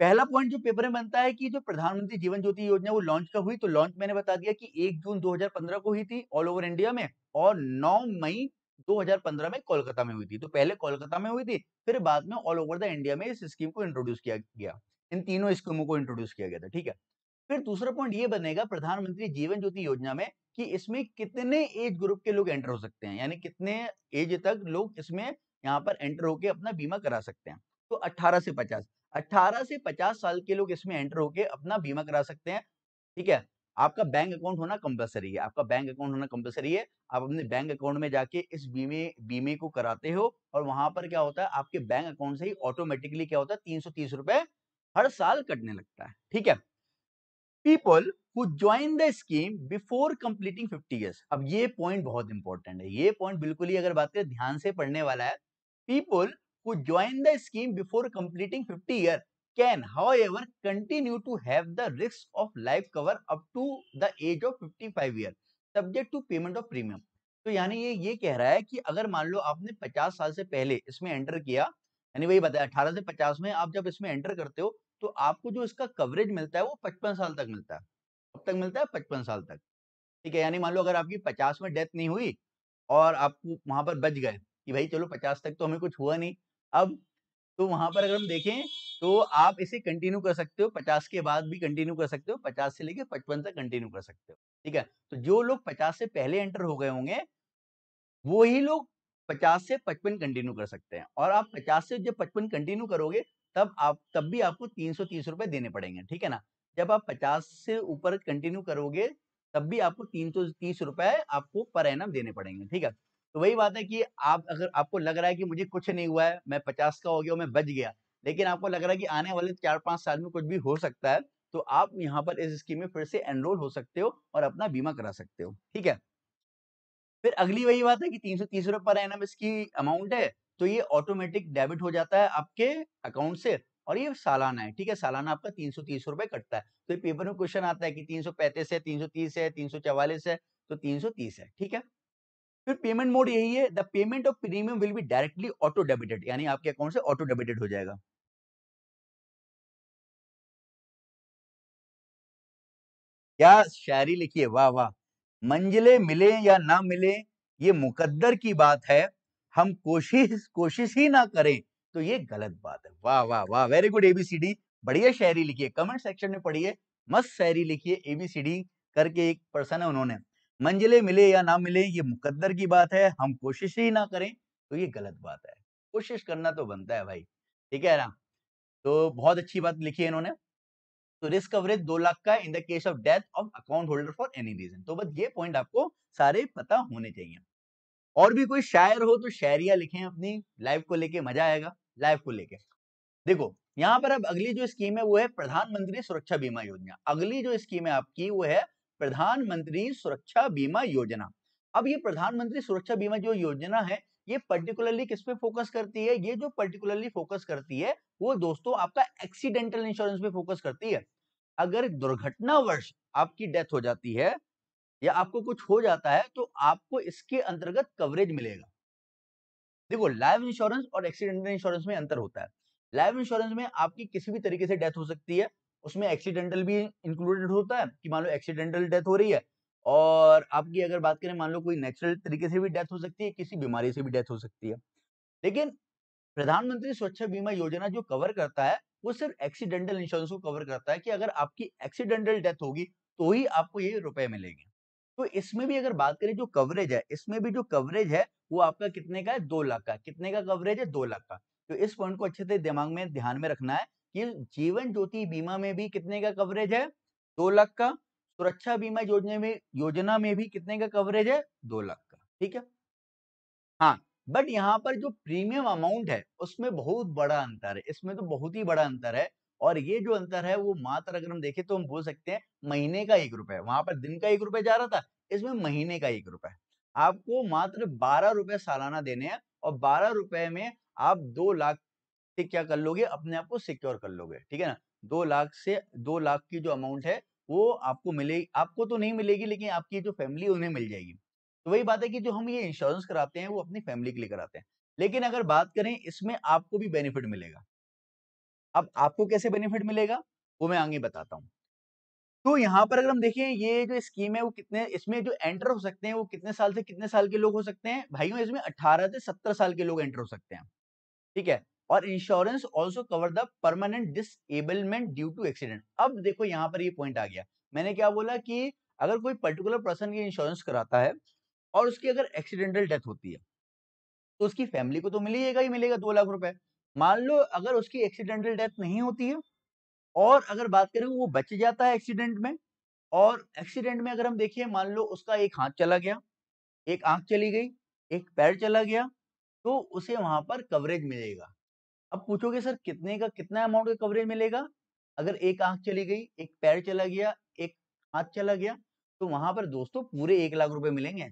पहला पॉइंट जो पेपर में बनता है कि जो प्रधानमंत्री जीवन ज्योति योजना वो लॉन्च कब हुई तो लॉन्च मैंने बता दिया कि 1 जून 2015 को हुई थी ऑल ओवर इंडिया में और 9 मई 2015 में कोलकाता में हुई थी तो पहले कोलकाता में हुई थी फिर बाद में ऑल ओवर द इंडिया में इस स्कीम को इंट्रोड्यूस किया गया इन तीनों स्कीमों को इंट्रोड्यूस किया गया था ठीक है फिर दूसरा पॉइंट ये बनेगा प्रधानमंत्री जीवन ज्योति योजना में कि इसमें कितने एज ग्रुप के लोग एंटर हो सकते हैं यानी कितने एज तक लोग इसमें यहाँ पर एंटर होके अपना बीमा करा सकते हैं तो 18 से 50 18 से 50 साल के लोग इसमें एंटर होके अपना बीमा करा सकते हैं ठीक है आपका बैंक अकाउंट होना कंपलसरी है आपका बैंक अकाउंट होना कंपलसरी है आप अपने बैंक अकाउंट में जाके इस बीमे बीमे को कराते हो और वहां पर क्या होता है आपके बैंक अकाउंट से ही ऑटोमेटिकली क्या होता है तीन सौ तीस रुपए हर साल कटने लगता है ठीक है people who join the scheme before completing 50 years अब ये पॉइंट बहुत इंपॉर्टेंट है ये पॉइंट बिल्कुल ही अगर बात करें ध्यान से पढ़ने वाला है people who join the scheme before completing 50 year can however continue to have the risk of life cover up to the age of 55 year subject to payment of premium तो यानी ये ये कह रहा है कि अगर मान लो आपने 50 साल से पहले इसमें एंटर किया यानी वही बताया 18 से 50 में आप जब इसमें एंटर करते हो तो आपको जो इसका कवरेज मिलता है वो 55 साल तक मिलता है अब तक मिलता है 55 साल तक ठीक है यानी मान लो अगर आपकी 50 में डेथ नहीं हुई और आप वहां पर बच गए कि भाई चलो 50 तक तो हमें कुछ हुआ नहीं अब तो वहां पर अगर हम देखें तो आप इसे कंटिन्यू कर सकते हो पचास के बाद भी कंटिन्यू कर सकते हो पचास से लेके पचपन तक कंटिन्यू कर सकते हो ठीक है तो जो लोग पचास से पहले एंटर हो गए होंगे वो ही लोग पचास से पचपन कंटिन्यू कर सकते हैं और आप पचास से जब पचपन कंटिन्यू करोगे तब आप तब भी आपको तीन सौ तीस रुपए देने पड़ेंगे ठीक है ना जब आप पचास से ऊपर कंटिन्यू करोगे तब भी आपको तीन सौ तीस रुपए आपको पर एन देने पड़ेंगे ठीक है तो वही बात है कि आप अगर आपको लग रहा है कि मुझे कुछ नहीं हुआ है मैं पचास का हो गया मैं बच गया लेकिन आपको लग रहा है कि आने वाले चार पांच साल में कुछ भी हो सकता है तो आप यहाँ पर इस स्कीम में फिर से एनरोल हो सकते हो और अपना बीमा करा सकते हो ठीक है फिर अगली वही बात है कि तीन सौ तीस रुपए पर एनम इसकी अमाउंट है तो ये ऑटोमेटिक डेबिट हो जाता है आपके अकाउंट से और ये सालाना है ठीक है सालाना आपका तीन सौ तीस रुपए कटता है तो ये पेपर में क्वेश्चन आता है कि तीन सौ पैंतीस है तीन सौ तीस है तीन सौ चवालीस है तो तीन सौ तीस है ठीक है फिर पेमेंट मोड यही है the payment of premium will be directly auto debited यानी आपके अकाउंट से ऑटो डेबिटेड हो जाएगा क्या शायरी लिखी है वाह वाह मंजिले मिले या ना मिले ये मुकद्दर की बात है हम कोशिश कोशिश ही ना करें तो ये गलत बात है वाह वाह वाह वेरी गुड एबीसीडी बढ़िया शायरी लिखी है कमेंट सेक्शन में पढ़िए मस्त शायरी लिखिए एबीसीडी करके एक पर्सन है उन्होंने मंजिले मिले या ना मिले ये मुकद्दर की बात है हम कोशिश ही ना करें तो ये गलत बात है कोशिश करना तो बनता है भाई ठीक है ना तो बहुत अच्छी बात लिखी है इन्होंने तो रिस्क कवरेज दो लाख का in the case of death of account holder for any reason तो बस ये पॉइंट आपको सारे पता होने चाहिए और भी कोई शायर हो तो शायरिया लिखें अपनी लाइफ को लेके मजा आएगा लाइफ को लेके देखो यहाँ पर अब अगली जो स्कीम है वो है प्रधानमंत्री सुरक्षा बीमा योजना अगली जो स्कीम है आपकी वो है प्रधानमंत्री सुरक्षा बीमा योजना अब ये प्रधानमंत्री सुरक्षा बीमा जो योजना है ये पर्टिकुलरली किस पे फोकस करती है ये जो पर्टिकुलरली फोकस करती है वो दोस्तों आपका एक्सीडेंटल इंश्योरेंस पे फोकस करती है अगर दुर्घटनावश आपकी डेथ हो जाती है या आपको कुछ हो जाता है तो आपको इसके अंतर्गत कवरेज मिलेगा देखो लाइव इंश्योरेंस और एक्सीडेंटल इंश्योरेंस में अंतर होता है लाइफ इंश्योरेंस में आपकी किसी भी तरीके से डेथ हो सकती है उसमें एक्सीडेंटल भी इंक्लूडेड होता है कि मान लो एक्सीडेंटल डेथ हो रही है और आपकी अगर बात करें मान लो कोई नेचुरल तरीके से भी डेथ हो सकती है किसी बीमारी से भी डेथ हो सकती है लेकिन प्रधानमंत्री सुरक्षा बीमा योजना जो कवर करता है वो सिर्फ एक्सीडेंटल इंश्योरेंस को कवर करता है कि अगर आपकी एक्सीडेंटल डेथ होगी तो ही आपको ये रुपए मिलेंगे तो इसमें भी अगर बात करें जो कवरेज है इसमें भी जो कवरेज है वो आपका कितने का है दो लाख का कितने का कवरेज है दो लाख का तो इस पॉइंट को अच्छे से दिमाग में ध्यान में रखना है कि जीवन ज्योति बीमा में भी कितने का कवरेज है दो लाख का सुरक्षा बीमा योजना में योजना में भी कितने का कवरेज है दो लाख का ठीक है हाँ बट यहाँ पर जो प्रीमियम अमाउंट है उसमें बहुत बड़ा अंतर है इसमें तो बहुत ही बड़ा अंतर है और ये जो अंतर है वो मात्र अगर हम देखें तो हम बोल सकते हैं महीने का एक रुपए वहां पर दिन का एक रुपए जा रहा था इसमें महीने का एक रुपए आपको मात्र बारह रुपए सालाना देने हैं और बारह रुपए में आप दो लाख से क्या कर लोगे अपने आप को सिक्योर कर लोगे ठीक है ना दो लाख से दो लाख की जो अमाउंट है वो आपको मिलेगी आपको तो नहीं मिलेगी लेकिन आपकी जो फैमिली उन्हें मिल जाएगी तो वही बात है कि जो हम ये इंश्योरेंस कराते हैं वो अपनी फैमिली के लिए कराते हैं लेकिन अगर बात करें इसमें आपको भी बेनिफिट मिलेगा अब आपको कैसे बेनिफिट मिलेगा वो मैं आगे बताता हूँ तो यहाँ पर अगर हम देखें ये जो स्कीम है वो कितने इसमें जो एंटर हो सकते हैं वो कितने साल से कितने साल के लोग हो सकते हैं भाइयों इसमें 18 से 70 साल के लोग एंटर हो सकते हैं ठीक है और insurance also cover the permanent disablement due to accident अब देखो यहाँ पर ये पॉइंट आ गया मैंने क्या बोला कि अगर कोई पर्टिकुलर पर्सन ये इंश्योरेंस कराता है और उसकी अगर एक्सीडेंटल डेथ होती है तो उसकी फैमिली को तो मिलेगा ही मिलेगा दो लाख रुपए मान लो अगर उसकी एक्सीडेंटल डेथ नहीं होती है और अगर बात करें वो बच जाता है एक्सीडेंट में और एक्सीडेंट में अगर हम देखिए मान लो उसका एक हाथ चला गया एक आंख चली गई एक पैर चला गया तो उसे वहां पर कवरेज मिलेगा अब पूछोगे सर कितने का कितना अमाउंट का कवरेज मिलेगा अगर एक आंख चली गई एक पैर चला गया एक हाथ चला गया तो वहां पर दोस्तों पूरे एक लाख रुपए मिलेंगे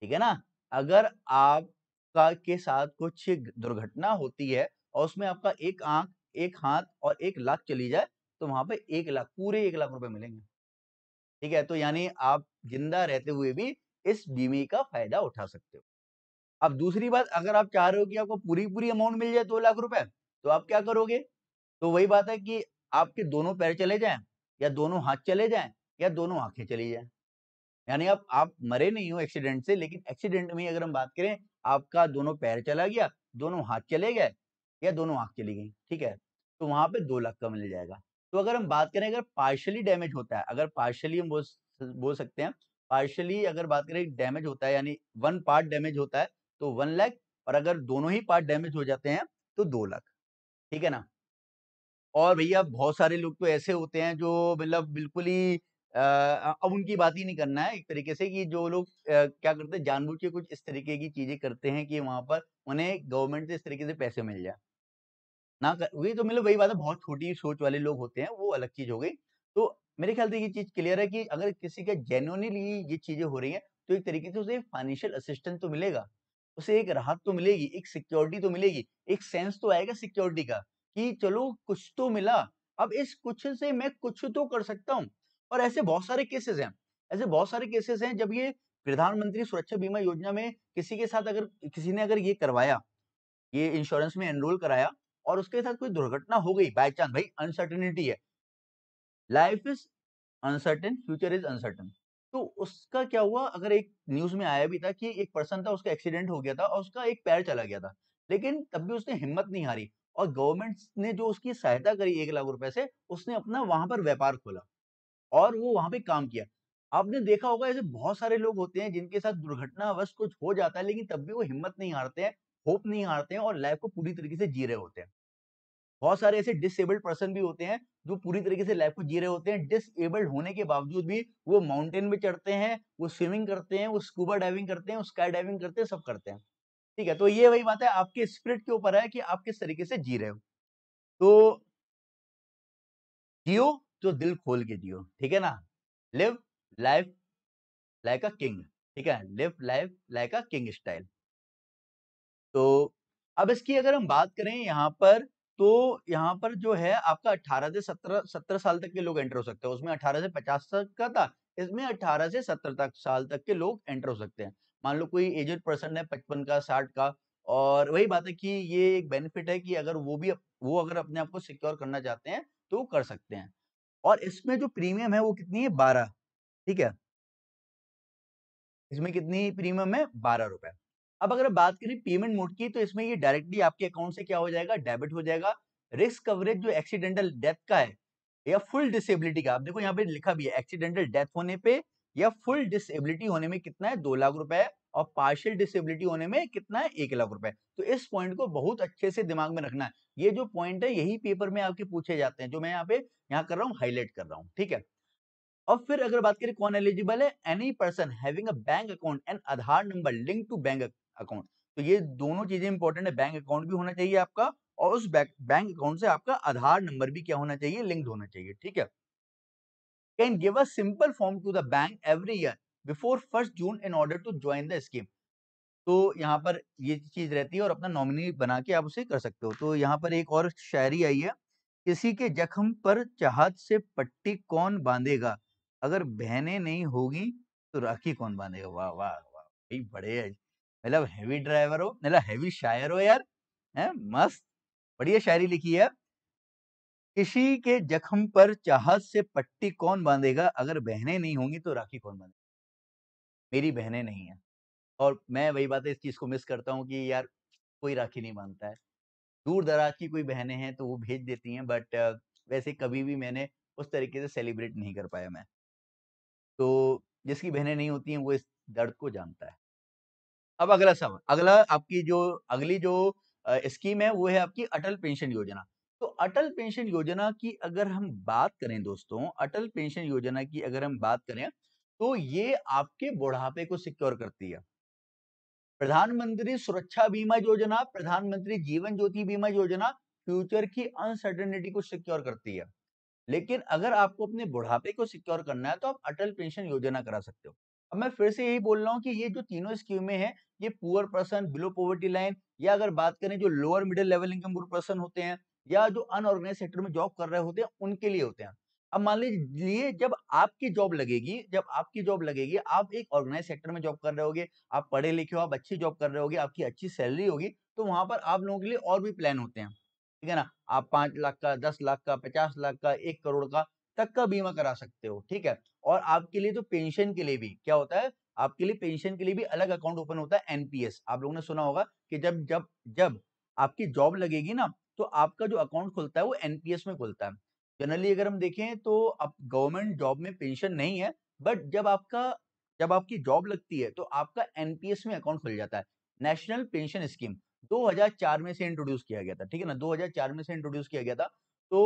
ठीक है ना अगर आपका के साथ कुछ दुर्घटना होती है और उसमें आपका एक आंख एक हाथ और एक लाख चली जाए तो वहां पे एक लाख पूरे एक लाख रुपए मिलेंगे ठीक है तो यानी आप जिंदा रहते हुए भी इस बीमे का फायदा उठा सकते हो अब दूसरी बात अगर आप चाह रहे हो कि आपको पूरी पूरी अमाउंट मिल जाए दो लाख रुपए तो आप क्या करोगे तो वही बात है कि आपके दोनों पैर चले जाएं या दोनों हाथ चले जाएं या दोनों आंखें चली जाएं यानी आप आप मरे नहीं हो एक्सीडेंट से लेकिन एक्सीडेंट में अगर हम बात करें आपका दोनों पैर चला गया दोनों हाथ चले गए या दोनों आंख चली गई ठीक है तो वहां पे दो लाख का मिल जाएगा तो अगर हम बात करें अगर पार्शली डैमेज होता है अगर पार्शली हम बोल बोल सकते हैं पार्शली अगर बात करें डैमेज होता है यानी वन पार्ट डैमेज होता है तो वन लाख और अगर दोनों ही पार्ट डैमेज हो जाते हैं तो दो लाख ठीक है ना और भैया बहुत सारे लोग तो ऐसे होते हैं जो मतलब बिल्कुल ही अब उनकी बात ही नहीं करना है एक तरीके से कि जो लोग क्या करते हैं जानबूझ के कुछ इस तरीके की चीजें करते हैं कि वहां पर उन्हें गवर्नमेंट से इस तरीके से पैसे मिल जाए ना कर वही तो मतलब वही बात है बहुत छोटी सोच वाले लोग होते हैं वो अलग चीज हो गई तो मेरे ख्याल से ये चीज क्लियर है कि अगर किसी का जेन्यूनली ये चीजें हो रही है तो एक तरीके से उसे फाइनेंशियल असिस्टेंस तो मिलेगा उसे एक राहत तो मिलेगी एक सिक्योरिटी तो मिलेगी एक सेंस तो आएगा सिक्योरिटी का कि चलो कुछ तो मिला अब इस कुछ से मैं कुछ तो कर सकता हूँ और ऐसे बहुत सारे केसेस हैं ऐसे बहुत सारे केसेस हैं जब ये प्रधानमंत्री सुरक्षा बीमा योजना में किसी के साथ अगर किसी ने अगर ये करवाया ये इंश्योरेंस में एनरोल कराया और उसके साथ कोई दुर्घटना हो गई बाई चांस भाई अनसर्टेनिटी है life is uncertain future is uncertain तो उसका क्या हुआ अगर एक न्यूज में आया भी था कि एक पर्सन था उसका एक्सीडेंट हो गया था और उसका एक पैर चला गया था लेकिन तब भी उसने हिम्मत नहीं हारी और गवर्नमेंट ने जो उसकी सहायता करी एक लाख रुपए से उसने अपना वहां पर व्यापार खोला और वो वहां पे काम किया आपने देखा होगा ऐसे बहुत सारे लोग होते हैं जिनके साथ दुर्घटनावश कुछ हो जाता है लेकिन तब भी वो हिम्मत नहीं हारते हैं होप नहीं हारते हैं और लाइफ को पूरी तरीके से जी रहे होते हैं बहुत सारे ऐसे डिसेबल्ड पर्सन भी होते हैं जो पूरी तरीके से लाइफ को जी रहे होते हैं डिसेबल्ड होने के बावजूद भी वो माउंटेन में चढ़ते हैं वो स्विमिंग करते हैं वो स्कूबा डाइविंग करते हैं स्काई डाइविंग करते हैं सब करते हैं ठीक है तो ये वही बात है आपके स्पिरिट के ऊपर है कि आप किस तरीके से जी रहे हो तो जियो तो दिल खोल के जियो ठीक है ना live life like a king ठीक है live life like a king style तो अब इसकी अगर हम बात करें यहाँ पर तो यहाँ पर जो है आपका 18 से 17 17 साल तक के लोग एंटर हो सकते हैं उसमें 18 से 50 तक का था इसमें 18 से 70 तक साल तक के लोग एंटर हो सकते हैं मान लो कोई एजेड पर्सन है पचपन का साठ का और वही बात है कि ये एक बेनिफिट है कि अगर वो भी वो अगर अपने आप को सिक्योर करना चाहते हैं तो वो कर सकते हैं और इसमें जो प्रीमियम है वो कितनी है बारह ठीक है इसमें कितनी प्रीमियम है बारह रुपए अब अगर बात करें पेमेंट मोड की तो इसमें ये डायरेक्टली आपके अकाउंट से क्या हो जाएगा डेबिट हो जाएगा रिस्क कवरेज जो एक्सीडेंटल डेथ का है या फुल डिसेबिलिटी का आप देखो यहाँ पे लिखा भी है एक्सीडेंटल डेथ होने पे या फुल डिसेबिलिटी होने में कितना है दो लाख रुपए और पार्शियल डिसेबिलिटी होने में कितना है एक लाख रुपए तो इस पॉइंट को बहुत अच्छे से दिमाग में रखना है ये जो पॉइंट है यही पेपर में आपके पूछे जाते हैं जो मैं यहाँ पे यहाँ कर रहा हूँ हाईलाइट कर रहा हूँ ठीक है और फिर अगर बात करें कौन एलिजिबल है any person having a bank account and Aadhaar number link to bank account तो ये दोनों चीजें इंपॉर्टेंट है बैंक अकाउंट भी होना चाहिए आपका और उस बैंक अकाउंट से आपका आधार नंबर भी क्या होना चाहिए लिंक्ड होना चाहिए ठीक है can give a simple form to the bank every year before first June in order to join the scheme तो यहाँ पर ये चीज़ रहती है और अपना नॉमिनी बना के आप उसे कर सकते हो तो यहाँ पर एक और शायरी आई है किसी के जख्म पर चाहत से पट्टी कौन बांधेगा अगर बहने नहीं होगी तो राखी कौन बांधेगा वाह वाह वाह बड़े मतलब हैवी ड्राइवर हो मतलब हैवी शायर हो यार है मस्त बढ़िया शायरी लिखी है किसी के जख्म पर चाहत से पट्टी कौन बांधेगा अगर बहने नहीं होंगी तो राखी कौन बांधेगा मेरी बहने नहीं है और मैं वही बात है इस चीज़ को मिस करता हूँ कि यार कोई राखी नहीं बांधता है दूर दराज की कोई बहने हैं तो वो भेज देती हैं बट वैसे कभी भी मैंने उस तरीके से सेलिब्रेट नहीं कर पाया मैं तो जिसकी बहने नहीं होती हैं वो इस दर्द को जानता है अब अगला सवाल अगला आपकी जो अगली जो स्कीम है वो है आपकी अटल पेंशन योजना तो अटल पेंशन योजना की अगर हम बात करें दोस्तों अटल पेंशन योजना की अगर हम बात करें तो ये आपके बुढ़ापे को सिक्योर करती है प्रधानमंत्री सुरक्षा बीमा योजना प्रधानमंत्री जीवन ज्योति बीमा योजना फ्यूचर की अनसर्टेनिटी को सिक्योर करती है लेकिन अगर आपको अपने बुढ़ापे को सिक्योर करना है तो आप अटल पेंशन योजना करा सकते हो अब मैं फिर से यही बोल रहा हूँ कि ये जो तीनों स्कीमें हैं ये poor person below poverty line या अगर बात करें जो lower middle level income group person होते हैं या जो अनऑर्गेनाइज सेक्टर में जॉब कर रहे होते हैं उनके लिए होते हैं अब मान लीजिए जब आपकी जॉब लगेगी जब आपकी जॉब लगेगी आप एक ऑर्गेनाइज सेक्टर में जॉब कर रहे होगे आप पढ़े लिखे हो आप अच्छी जॉब कर रहे होगे आपकी अच्छी सैलरी होगी तो वहां पर आप लोगों के लिए और भी प्लान होते हैं ठीक है ना आप पांच लाख का दस लाख का पचास लाख का एक करोड़ का तक का बीमा करा सकते हो ठीक है और आपके लिए तो पेंशन के लिए भी क्या होता है आपके लिए पेंशन के लिए भी अलग अकाउंट ओपन होता है एनपीएस आप लोगों ने सुना होगा कि जब जब जब आपकी जॉब लगेगी ना तो आपका जो अकाउंट खुलता है वो एनपीएस में खुलता है जनरली अगर हम देखें तो अब गवर्नमेंट जॉब में पेंशन नहीं है बट जब आपका जब आपकी जॉब लगती है तो आपका एनपीएस में अकाउंट खुल जाता है नेशनल पेंशन स्कीम 2004 में से इंट्रोड्यूस किया गया था ठीक है ना 2004 में से इंट्रोड्यूस किया गया था तो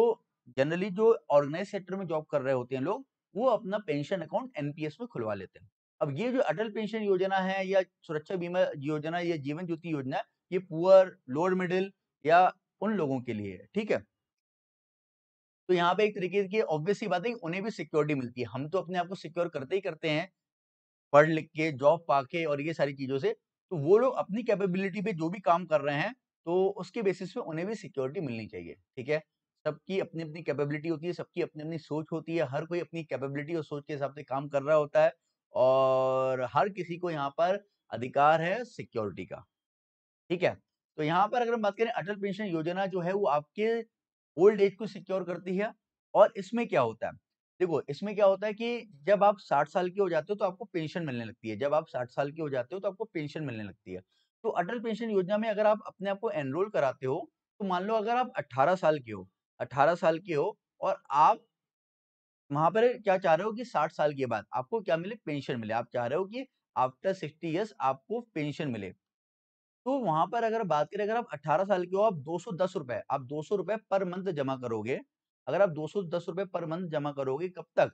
जनरली जो ऑर्गेनाइज सेक्टर में जॉब कर रहे होते हैं लोग वो अपना पेंशन अकाउंट एनपीएस में खुलवा लेते हैं अब ये जो अटल पेंशन योजना है या सुरक्षा बीमा योजना या जीवन ज्योति योजना ये पुअर लोअर मिडिल या उन लोगों के लिए है ठीक है तो यहाँ पे एक तरीके की ऑब्वियस बात है उन्हें भी सिक्योरिटी मिलती है हम तो अपने आप को सिक्योर करते ही करते हैं पढ़ लिख के जॉब पाके और ये सारी चीज़ों से तो वो लोग अपनी कैपेबिलिटी पे जो भी काम कर रहे हैं तो उसके बेसिस पे उन्हें भी सिक्योरिटी मिलनी चाहिए ठीक है सबकी अपनी अपनी कैपेबिलिटी होती है सबकी अपनी अपनी सोच होती है हर कोई अपनी कैपेबिलिटी और सोच के हिसाब से काम कर रहा होता है और हर किसी को यहाँ पर अधिकार है सिक्योरिटी का ठीक है तो यहाँ पर अगर हम बात करें अटल पेंशन योजना जो है वो आपके ओल्ड एज को सिक्योर करती है और इसमें क्या होता है देखो इसमें क्या होता है कि जब आप 60 साल के हो जाते हो तो आपको पेंशन मिलने लगती है जब आप 60 साल के हो जाते हो तो आपको पेंशन मिलने लगती है तो अटल पेंशन योजना में अगर आप अपने आप को एनरोल कराते हो तो मान लो अगर आप 18 साल के हो 18 साल के हो और आप वहां पर क्या चाह रहे हो कि 60 साल के बाद आपको क्या मिले पेंशन मिले आप चाह रहे हो कि आफ्टर सिक्सटी ईयर्स आपको पेंशन मिले तो वहां पर अगर बात करें अगर आप 18 साल के हो आप दो सौ दस रुपए आप दो सौ रुपए पर मंथ जमा करोगे अगर आप दो सौ दस रुपए पर मंथ जमा करोगे कब तक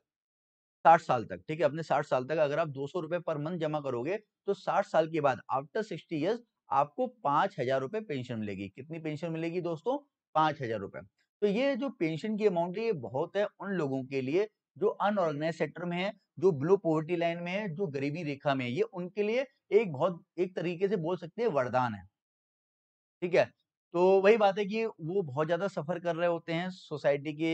साठ साल तक ठीक है अपने साठ साल तक अगर आप दो सौ रुपए पर मंथ जमा करोगे तो साठ साल के बाद आफ्टर सिक्सटी ईयर्स आपको पांच हजार रुपए पेंशन मिलेगी कितनी पेंशन मिलेगी दोस्तों पांच हजार रुपए तो ये जो पेंशन की अमाउंट है ये बहुत है उन लोगों के लिए जो अनऑर्गेनाइज सेक्टर में है जो ब्लू पॉवर्टी लाइन में है जो गरीबी रेखा में है ये उनके लिए एक बहुत एक तरीके से बोल सकते हैं वरदान है ठीक है तो वही बात है कि वो बहुत ज़्यादा सफ़र कर रहे होते हैं सोसाइटी के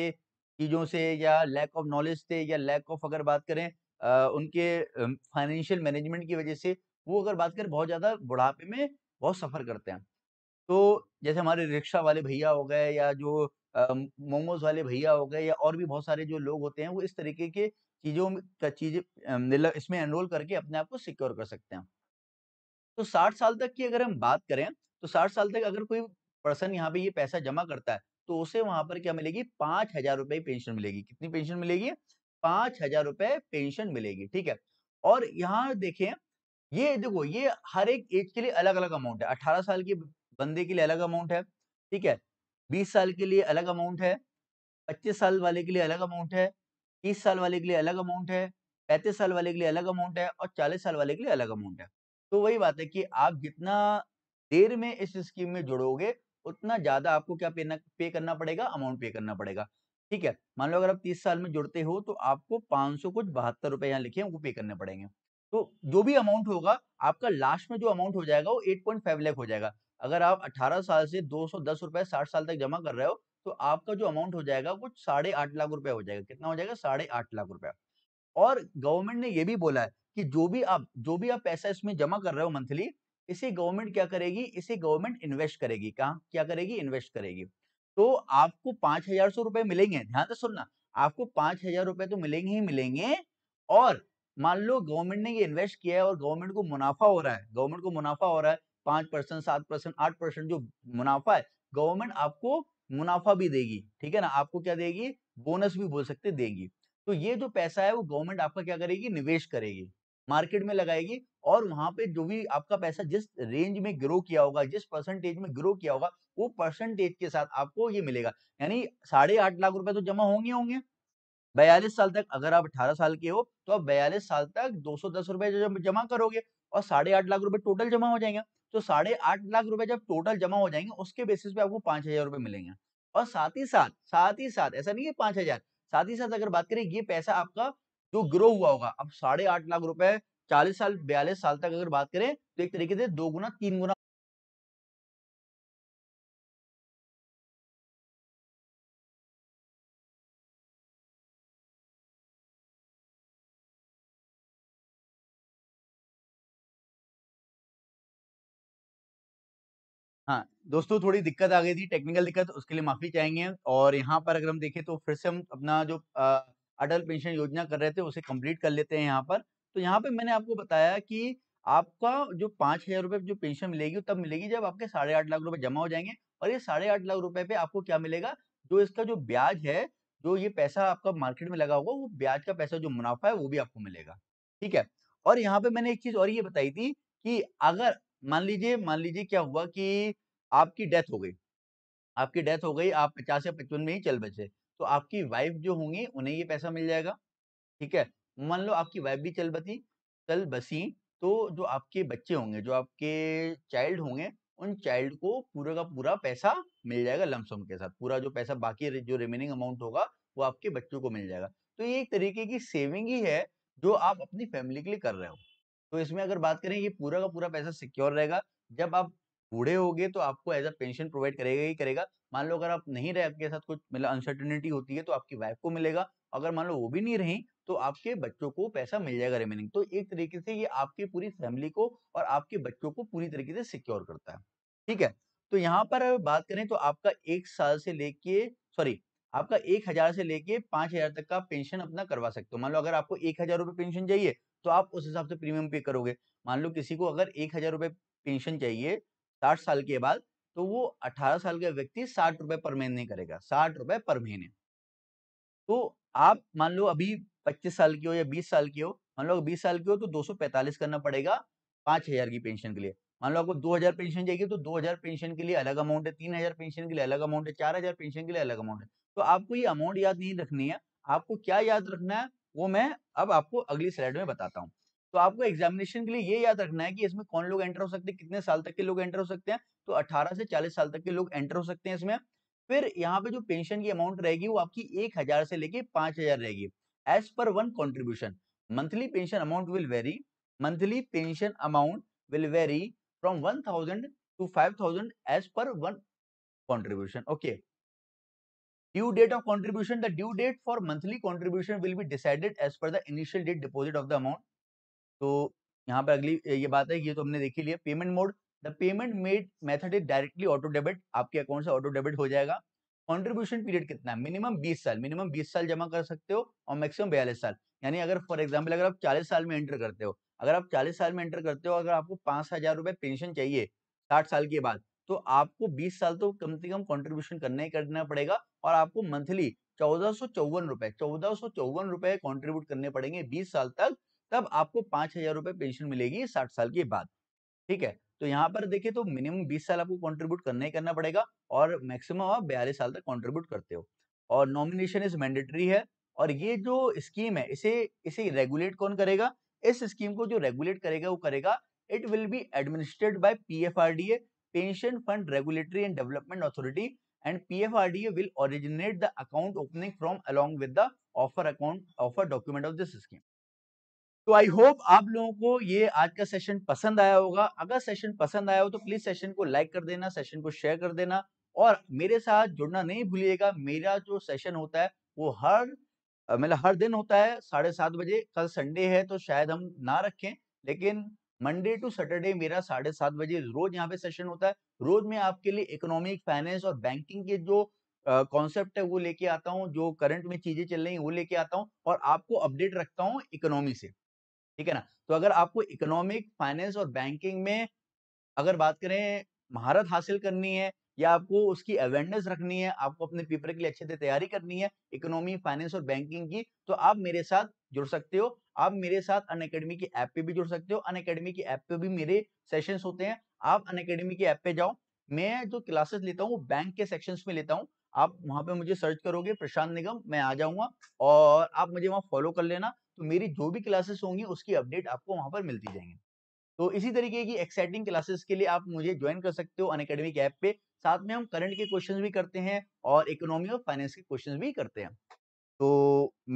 चीज़ों से या लैक ऑफ नॉलेज से या लैक ऑफ अगर बात करें आ, उनके फाइनेंशियल मैनेजमेंट की वजह से वो अगर बात करें बहुत ज़्यादा बुढ़ापे में बहुत सफ़र करते हैं तो जैसे हमारे रिक्शा वाले भैया हो गए या जो मोमोज वाले भैया हो गए या और भी बहुत सारे जो लोग होते हैं वो इस तरीके के चीजों का चीजें इसमें एनरोल करके अपने आप को सिक्योर कर सकते हैं तो साठ साल तक की अगर हम बात करें तो साठ साल तक अगर कोई पर्सन यहाँ पे ये पैसा जमा करता है तो उसे वहां पर क्या मिलेगी पांच हजार रुपए पेंशन मिलेगी कितनी पेंशन मिलेगी पांच हजार रुपए पेंशन मिलेगी ठीक है और यहाँ देखें ये देखो ये हर एक एज के लिए अलग अलग अमाउंट है अठारह साल के बंदे के लिए अलग अमाउंट है ठीक है बीस साल के लिए अलग अमाउंट है पच्चीस साल वाले के लिए अलग अमाउंट है तीस साल वाले के लिए अलग अमाउंट है पैंतीस साल वाले के लिए अलग अमाउंट है और चालीस साल वाले के लिए अलग अमाउंट है तो वही बात है कि आप जितना देर में इस स्कीम में जुड़ोगे उतना ज्यादा आपको क्या पे, न, पे करना पड़ेगा अमाउंट पे करना पड़ेगा ठीक है मान लो अगर आप तीस साल में जुड़ते हो तो आपको पांच सौ कुछ बहत्तर रुपए यहाँ लिखे वो पे करने पड़ेंगे तो जो भी अमाउंट होगा आपका लास्ट में जो अमाउंट हो जाएगा वो एट पॉइंट फाइव हो जाएगा अगर आप 18 साल से दो सौ दस रुपए साठ साल तक जमा कर रहे हो तो आपका जो अमाउंट हो जाएगा वो साढ़े आठ लाख रुपए हो जाएगा कितना हो जाएगा साढ़े आठ लाख रुपया और गवर्नमेंट ने ये भी बोला है कि जो भी आप जो भी आप पैसा इसमें जमा कर रहे हो मंथली इसे गवर्नमेंट क्या करेगी इसे गवर्नमेंट इन्वेस्ट करेगी कहा क्या करेगी इन्वेस्ट करेगी तो आपको पांच हजार सौ रुपए मिलेंगे ध्यान से सुनना आपको पांच हजार रुपए तो मिलेंगे ही मिलेंगे और मान लो गवर्नमेंट ने ये इन्वेस्ट किया है और गवर्नमेंट को मुनाफा हो रहा है गवर्नमेंट को मुनाफा हो रहा है पांच परसेंट सात परसेंट आठ परसेंट जो मुनाफा है गवर्नमेंट आपको मुनाफा भी देगी ठीक है ना आपको क्या देगी बोनस भी बोल सकते देगी तो ये जो पैसा है वो गवर्नमेंट आपका क्या करेगी निवेश करेगी मार्केट में लगाएगी और वहां पे जो भी आपका पैसा जिस रेंज में ग्रो किया होगा जिस परसेंटेज में ग्रो किया होगा वो परसेंटेज के साथ आपको ये मिलेगा यानी साढ़े आठ लाख रुपए तो जमा होंगे होंगे बयालीस साल तक अगर आप अठारह साल के हो तो आप बयालीस साल तक दो सौ दस रुपए जमा करोगे और साढ़े आठ लाख रुपए टोटल जमा हो जाएंगे तो साढ़े आठ लाख रुपए जब टोटल जमा हो जाएंगे उसके बेसिस पे आपको पांच हजार रुपए मिलेंगे और साथ ही साथ साथ ही साथ ऐसा नहीं है पांच हजार साथ ही साथ अगर बात करें ये पैसा आपका जो ग्रो हुआ होगा अब साढ़े आठ लाख रुपए चालीस साल बयालीस साल तक अगर बात करें तो एक तरीके से दो गुना तीन गुना दोस्तों थोड़ी दिक्कत आ गई थी टेक्निकल दिक्कत उसके लिए माफी चाहेंगे और यहाँ पर अगर हम देखें तो फिर से हम अपना जो अटल पेंशन योजना कर रहे थे उसे कंप्लीट कर लेते हैं यहाँ पर तो यहाँ पे मैंने आपको बताया कि आपका जो पांच हजार रुपये जो पेंशन मिलेगी तब मिलेगी जब आपके साढ़े आठ लाख रुपए जमा हो जाएंगे और ये साढ़े आठ लाख रुपए पे आपको क्या मिलेगा जो इसका जो ब्याज है जो ये पैसा आपका मार्केट में लगा होगा वो ब्याज का पैसा जो मुनाफा है वो भी आपको मिलेगा ठीक है और यहाँ पे मैंने एक चीज और ये बताई थी कि अगर मान लीजिए मान लीजिए क्या हुआ कि आपकी डेथ हो गई आपकी डेथ हो गई आप पचास या पचपन में ही चल बचे तो आपकी वाइफ जो होंगी उन्हें ये पैसा मिल जाएगा ठीक है मान लो आपकी वाइफ भी चल बसी चल बसी तो जो आपके बच्चे होंगे जो आपके चाइल्ड होंगे उन चाइल्ड को पूरा का पूरा पैसा मिल जाएगा लमसम के साथ पूरा जो पैसा बाकी जो रिमेनिंग अमाउंट होगा वो आपके बच्चों को मिल जाएगा तो ये एक तरीके की सेविंग ही है जो आप अपनी फैमिली के लिए कर रहे हो तो इसमें अगर बात करें ये पूरा का पूरा पैसा सिक्योर रहेगा जब आप बूढ़े हो गए तो आपको एज अ पेंशन प्रोवाइड करेगा ही करेगा मान लो अगर आप नहीं रहे आपके साथ कुछ मतलब अनसर्टेनिटी होती है तो आपकी वाइफ को मिलेगा अगर मान लो वो भी नहीं रही तो आपके बच्चों को पैसा मिल जाएगा रिमेनिंग तो एक तरीके से ये आपकी पूरी फैमिली को और आपके बच्चों को पूरी तरीके से सिक्योर करता है ठीक है तो यहाँ पर बात करें तो आपका एक साल से लेके सॉरी आपका एक हजार से लेके पांच हजार तक का पेंशन अपना करवा सकते हो मान लो अगर आपको एक हजार रुपये पेंशन चाहिए तो आप उस हिसाब से प्रीमियम पे करोगे मान लो किसी को अगर एक हजार रुपये पेंशन चाहिए साठ साल के बाद तो वो अठारह साल का व्यक्ति साठ रुपए पर महीने नहीं करेगा साठ रुपए पर महीने तो आप मान लो अभी पच्चीस साल की हो या बीस साल की हो मान लो बीस साल की हो तो दो सौ पैंतालीस करना पड़ेगा पांच हजार की पेंशन के लिए मान लो आपको दो हजार पेंशन जाएगी तो दो हजार पेंशन के लिए अलग अमाउंट है तीन हजार पेंशन के लिए अलग अमाउंट है चार हजार पेंशन के लिए अलग अमाउंट है तो आपको ये अमाउंट याद नहीं रखनी है आपको क्या याद रखना है वो मैं अब आपको अगली स्लाइड में बताता हूँ तो आपको एग्जामिनेशन के लिए ये याद रखना है कि इसमें कौन लोग एंटर हो सकते हैं कितने साल तक के लोग एंटर हो सकते हैं तो 18 से 40 साल तक के लोग एंटर हो सकते हैं इसमें फिर यहाँ पे जो पेंशन की अमाउंट रहेगी वो आपकी एक हजार से लेके पांच हजार रहेगी as per one contribution monthly pension amount will vary monthly pension amount will vary from one thousand to five thousand as per one contribution okay due date of contribution the due date for monthly contribution will be decided as per the initial date deposit of the amount तो यहाँ पर अगली ये बात है ये तो हमने देखी लिया payment mode the payment made method is directly auto debit आपके अकाउंट से ऑटो डेबिट हो जाएगा कॉन्ट्रीब्यूशन पीरियड कितना है मिनिमम 20 साल मिनिमम 20 साल जमा कर सकते हो और मैक्सिमम बयालीस साल यानी अगर फॉर एग्जाम्पल अगर आप 40 साल में एंटर करते हो अगर आप 40 साल में एंटर करते हो अगर आपको पांच हजार रुपए पेंशन चाहिए साठ साल के बाद तो आपको बीस साल तो कम से कम कॉन्ट्रीब्यूशन करना ही करना पड़ेगा और आपको मंथली चौदह सौ चौवन रुपए चौदह सौ चौवन रुपए कॉन्ट्रीब्यूट करने पड़ेंगे बीस साल तक तब आपको पांच हजार रुपए पेंशन मिलेगी साठ साल के बाद ठीक है तो यहाँ पर देखिए तो मिनिमम बीस साल आपको कॉन्ट्रीब्यूट करना ही करना पड़ेगा और मैक्सिमम आप बयालीस साल तक कॉन्ट्रीब्यूट करते हो और नॉमिनेशन इज मैंडेटरी है और ये जो स्कीम है इसे इसे रेगुलेट कौन करेगा इस स्कीम को जो रेगुलेट करेगा वो करेगा it will be administered by PFRDA pension fund regulatory and development authority and PFRDA will originate the account opening from along with the offer account offer document of this scheme तो I hope आप लोगों को ये आज का session पसंद आया होगा अगर सेशन पसंद आया हो तो प्लीज सेशन को लाइक कर देना सेशन को शेयर कर देना और मेरे साथ जुड़ना नहीं भूलिएगा मेरा जो सेशन होता है वो हर मतलब हर दिन होता है साढ़े सात बजे कल संडे है तो शायद हम ना रखें लेकिन मंडे टू सैटरडे मेरा साढ़े सात बजे रोज यहाँ पे सेशन होता है रोज मैं आपके लिए इकोनॉमिक फाइनेंस और बैंकिंग के जो कॉन्सेप्ट है वो लेके आता हूँ जो करंट में चीजें चल रही हैं वो लेके आता हूँ और आपको अपडेट रखता हूँ इकोनॉमी से ठीक है ना तो अगर आपको इकोनॉमिक फाइनेंस और बैंकिंग में अगर बात करें महारत हासिल करनी है या आपको उसकी अवेयरनेस रखनी है आपको अपने पेपर के लिए अच्छे से तैयारी करनी है इकोनॉमी फाइनेंस और बैंकिंग की तो आप मेरे साथ जुड़ सकते हो आप मेरे साथ अन अकेडमी की ऐप पे भी जुड़ सकते हो अन अकेडमी की ऐप पे भी मेरे सेशंस होते हैं आप अन अकेडमी की ऐप पे जाओ मैं जो क्लासेस लेता हूँ वो बैंक के सेक्शन में लेता हूँ आप वहाँ पे मुझे सर्च करोगे प्रशांत निगम मैं आ जाऊंगा और आप मुझे वहाँ फॉलो कर लेना तो मेरी जो भी क्लासेस होंगी उसकी अपडेट आपको वहां पर मिलती जाएंगी तो इसी तरीके की एक्साइटिंग क्लासेस के लिए आप मुझे ज्वाइन कर सकते हो अन अकेडमिक ऐप पे साथ में हम करंट के क्वेश्चंस भी करते हैं और इकोनॉमी और फाइनेंस के क्वेश्चंस भी करते हैं तो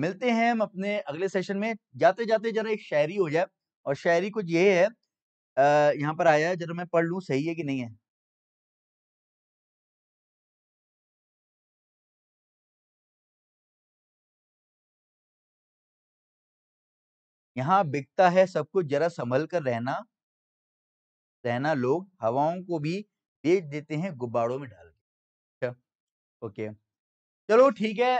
मिलते हैं हम अपने अगले सेशन में जाते जाते जरा एक शायरी हो जाए और शायरी कुछ ये है यहाँ पर आया है जरा मैं पढ़ लूँ सही है कि नहीं है यहाँ बिकता है सब कुछ जरा संभल कर रहना रहना लोग हवाओं को भी बेच देते हैं गुब्बारों में डाल के अच्छा ओके चलो ठीक है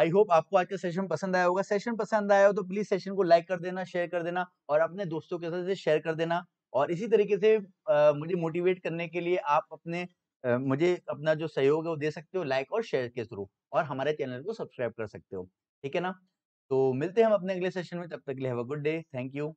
आई होप आपको आज का सेशन पसंद आया होगा सेशन पसंद आया हो तो प्लीज सेशन को लाइक कर देना शेयर कर देना और अपने दोस्तों के साथ शेयर कर देना और इसी तरीके से आ, मुझे मोटिवेट करने के लिए आप अपने आ, मुझे अपना जो सहयोग है वो दे सकते हो लाइक और शेयर के थ्रू और हमारे चैनल को सब्सक्राइब कर सकते हो ठीक है ना तो मिलते हैं हम अपने अगले सेशन में तब तक के लिए have a good day thank you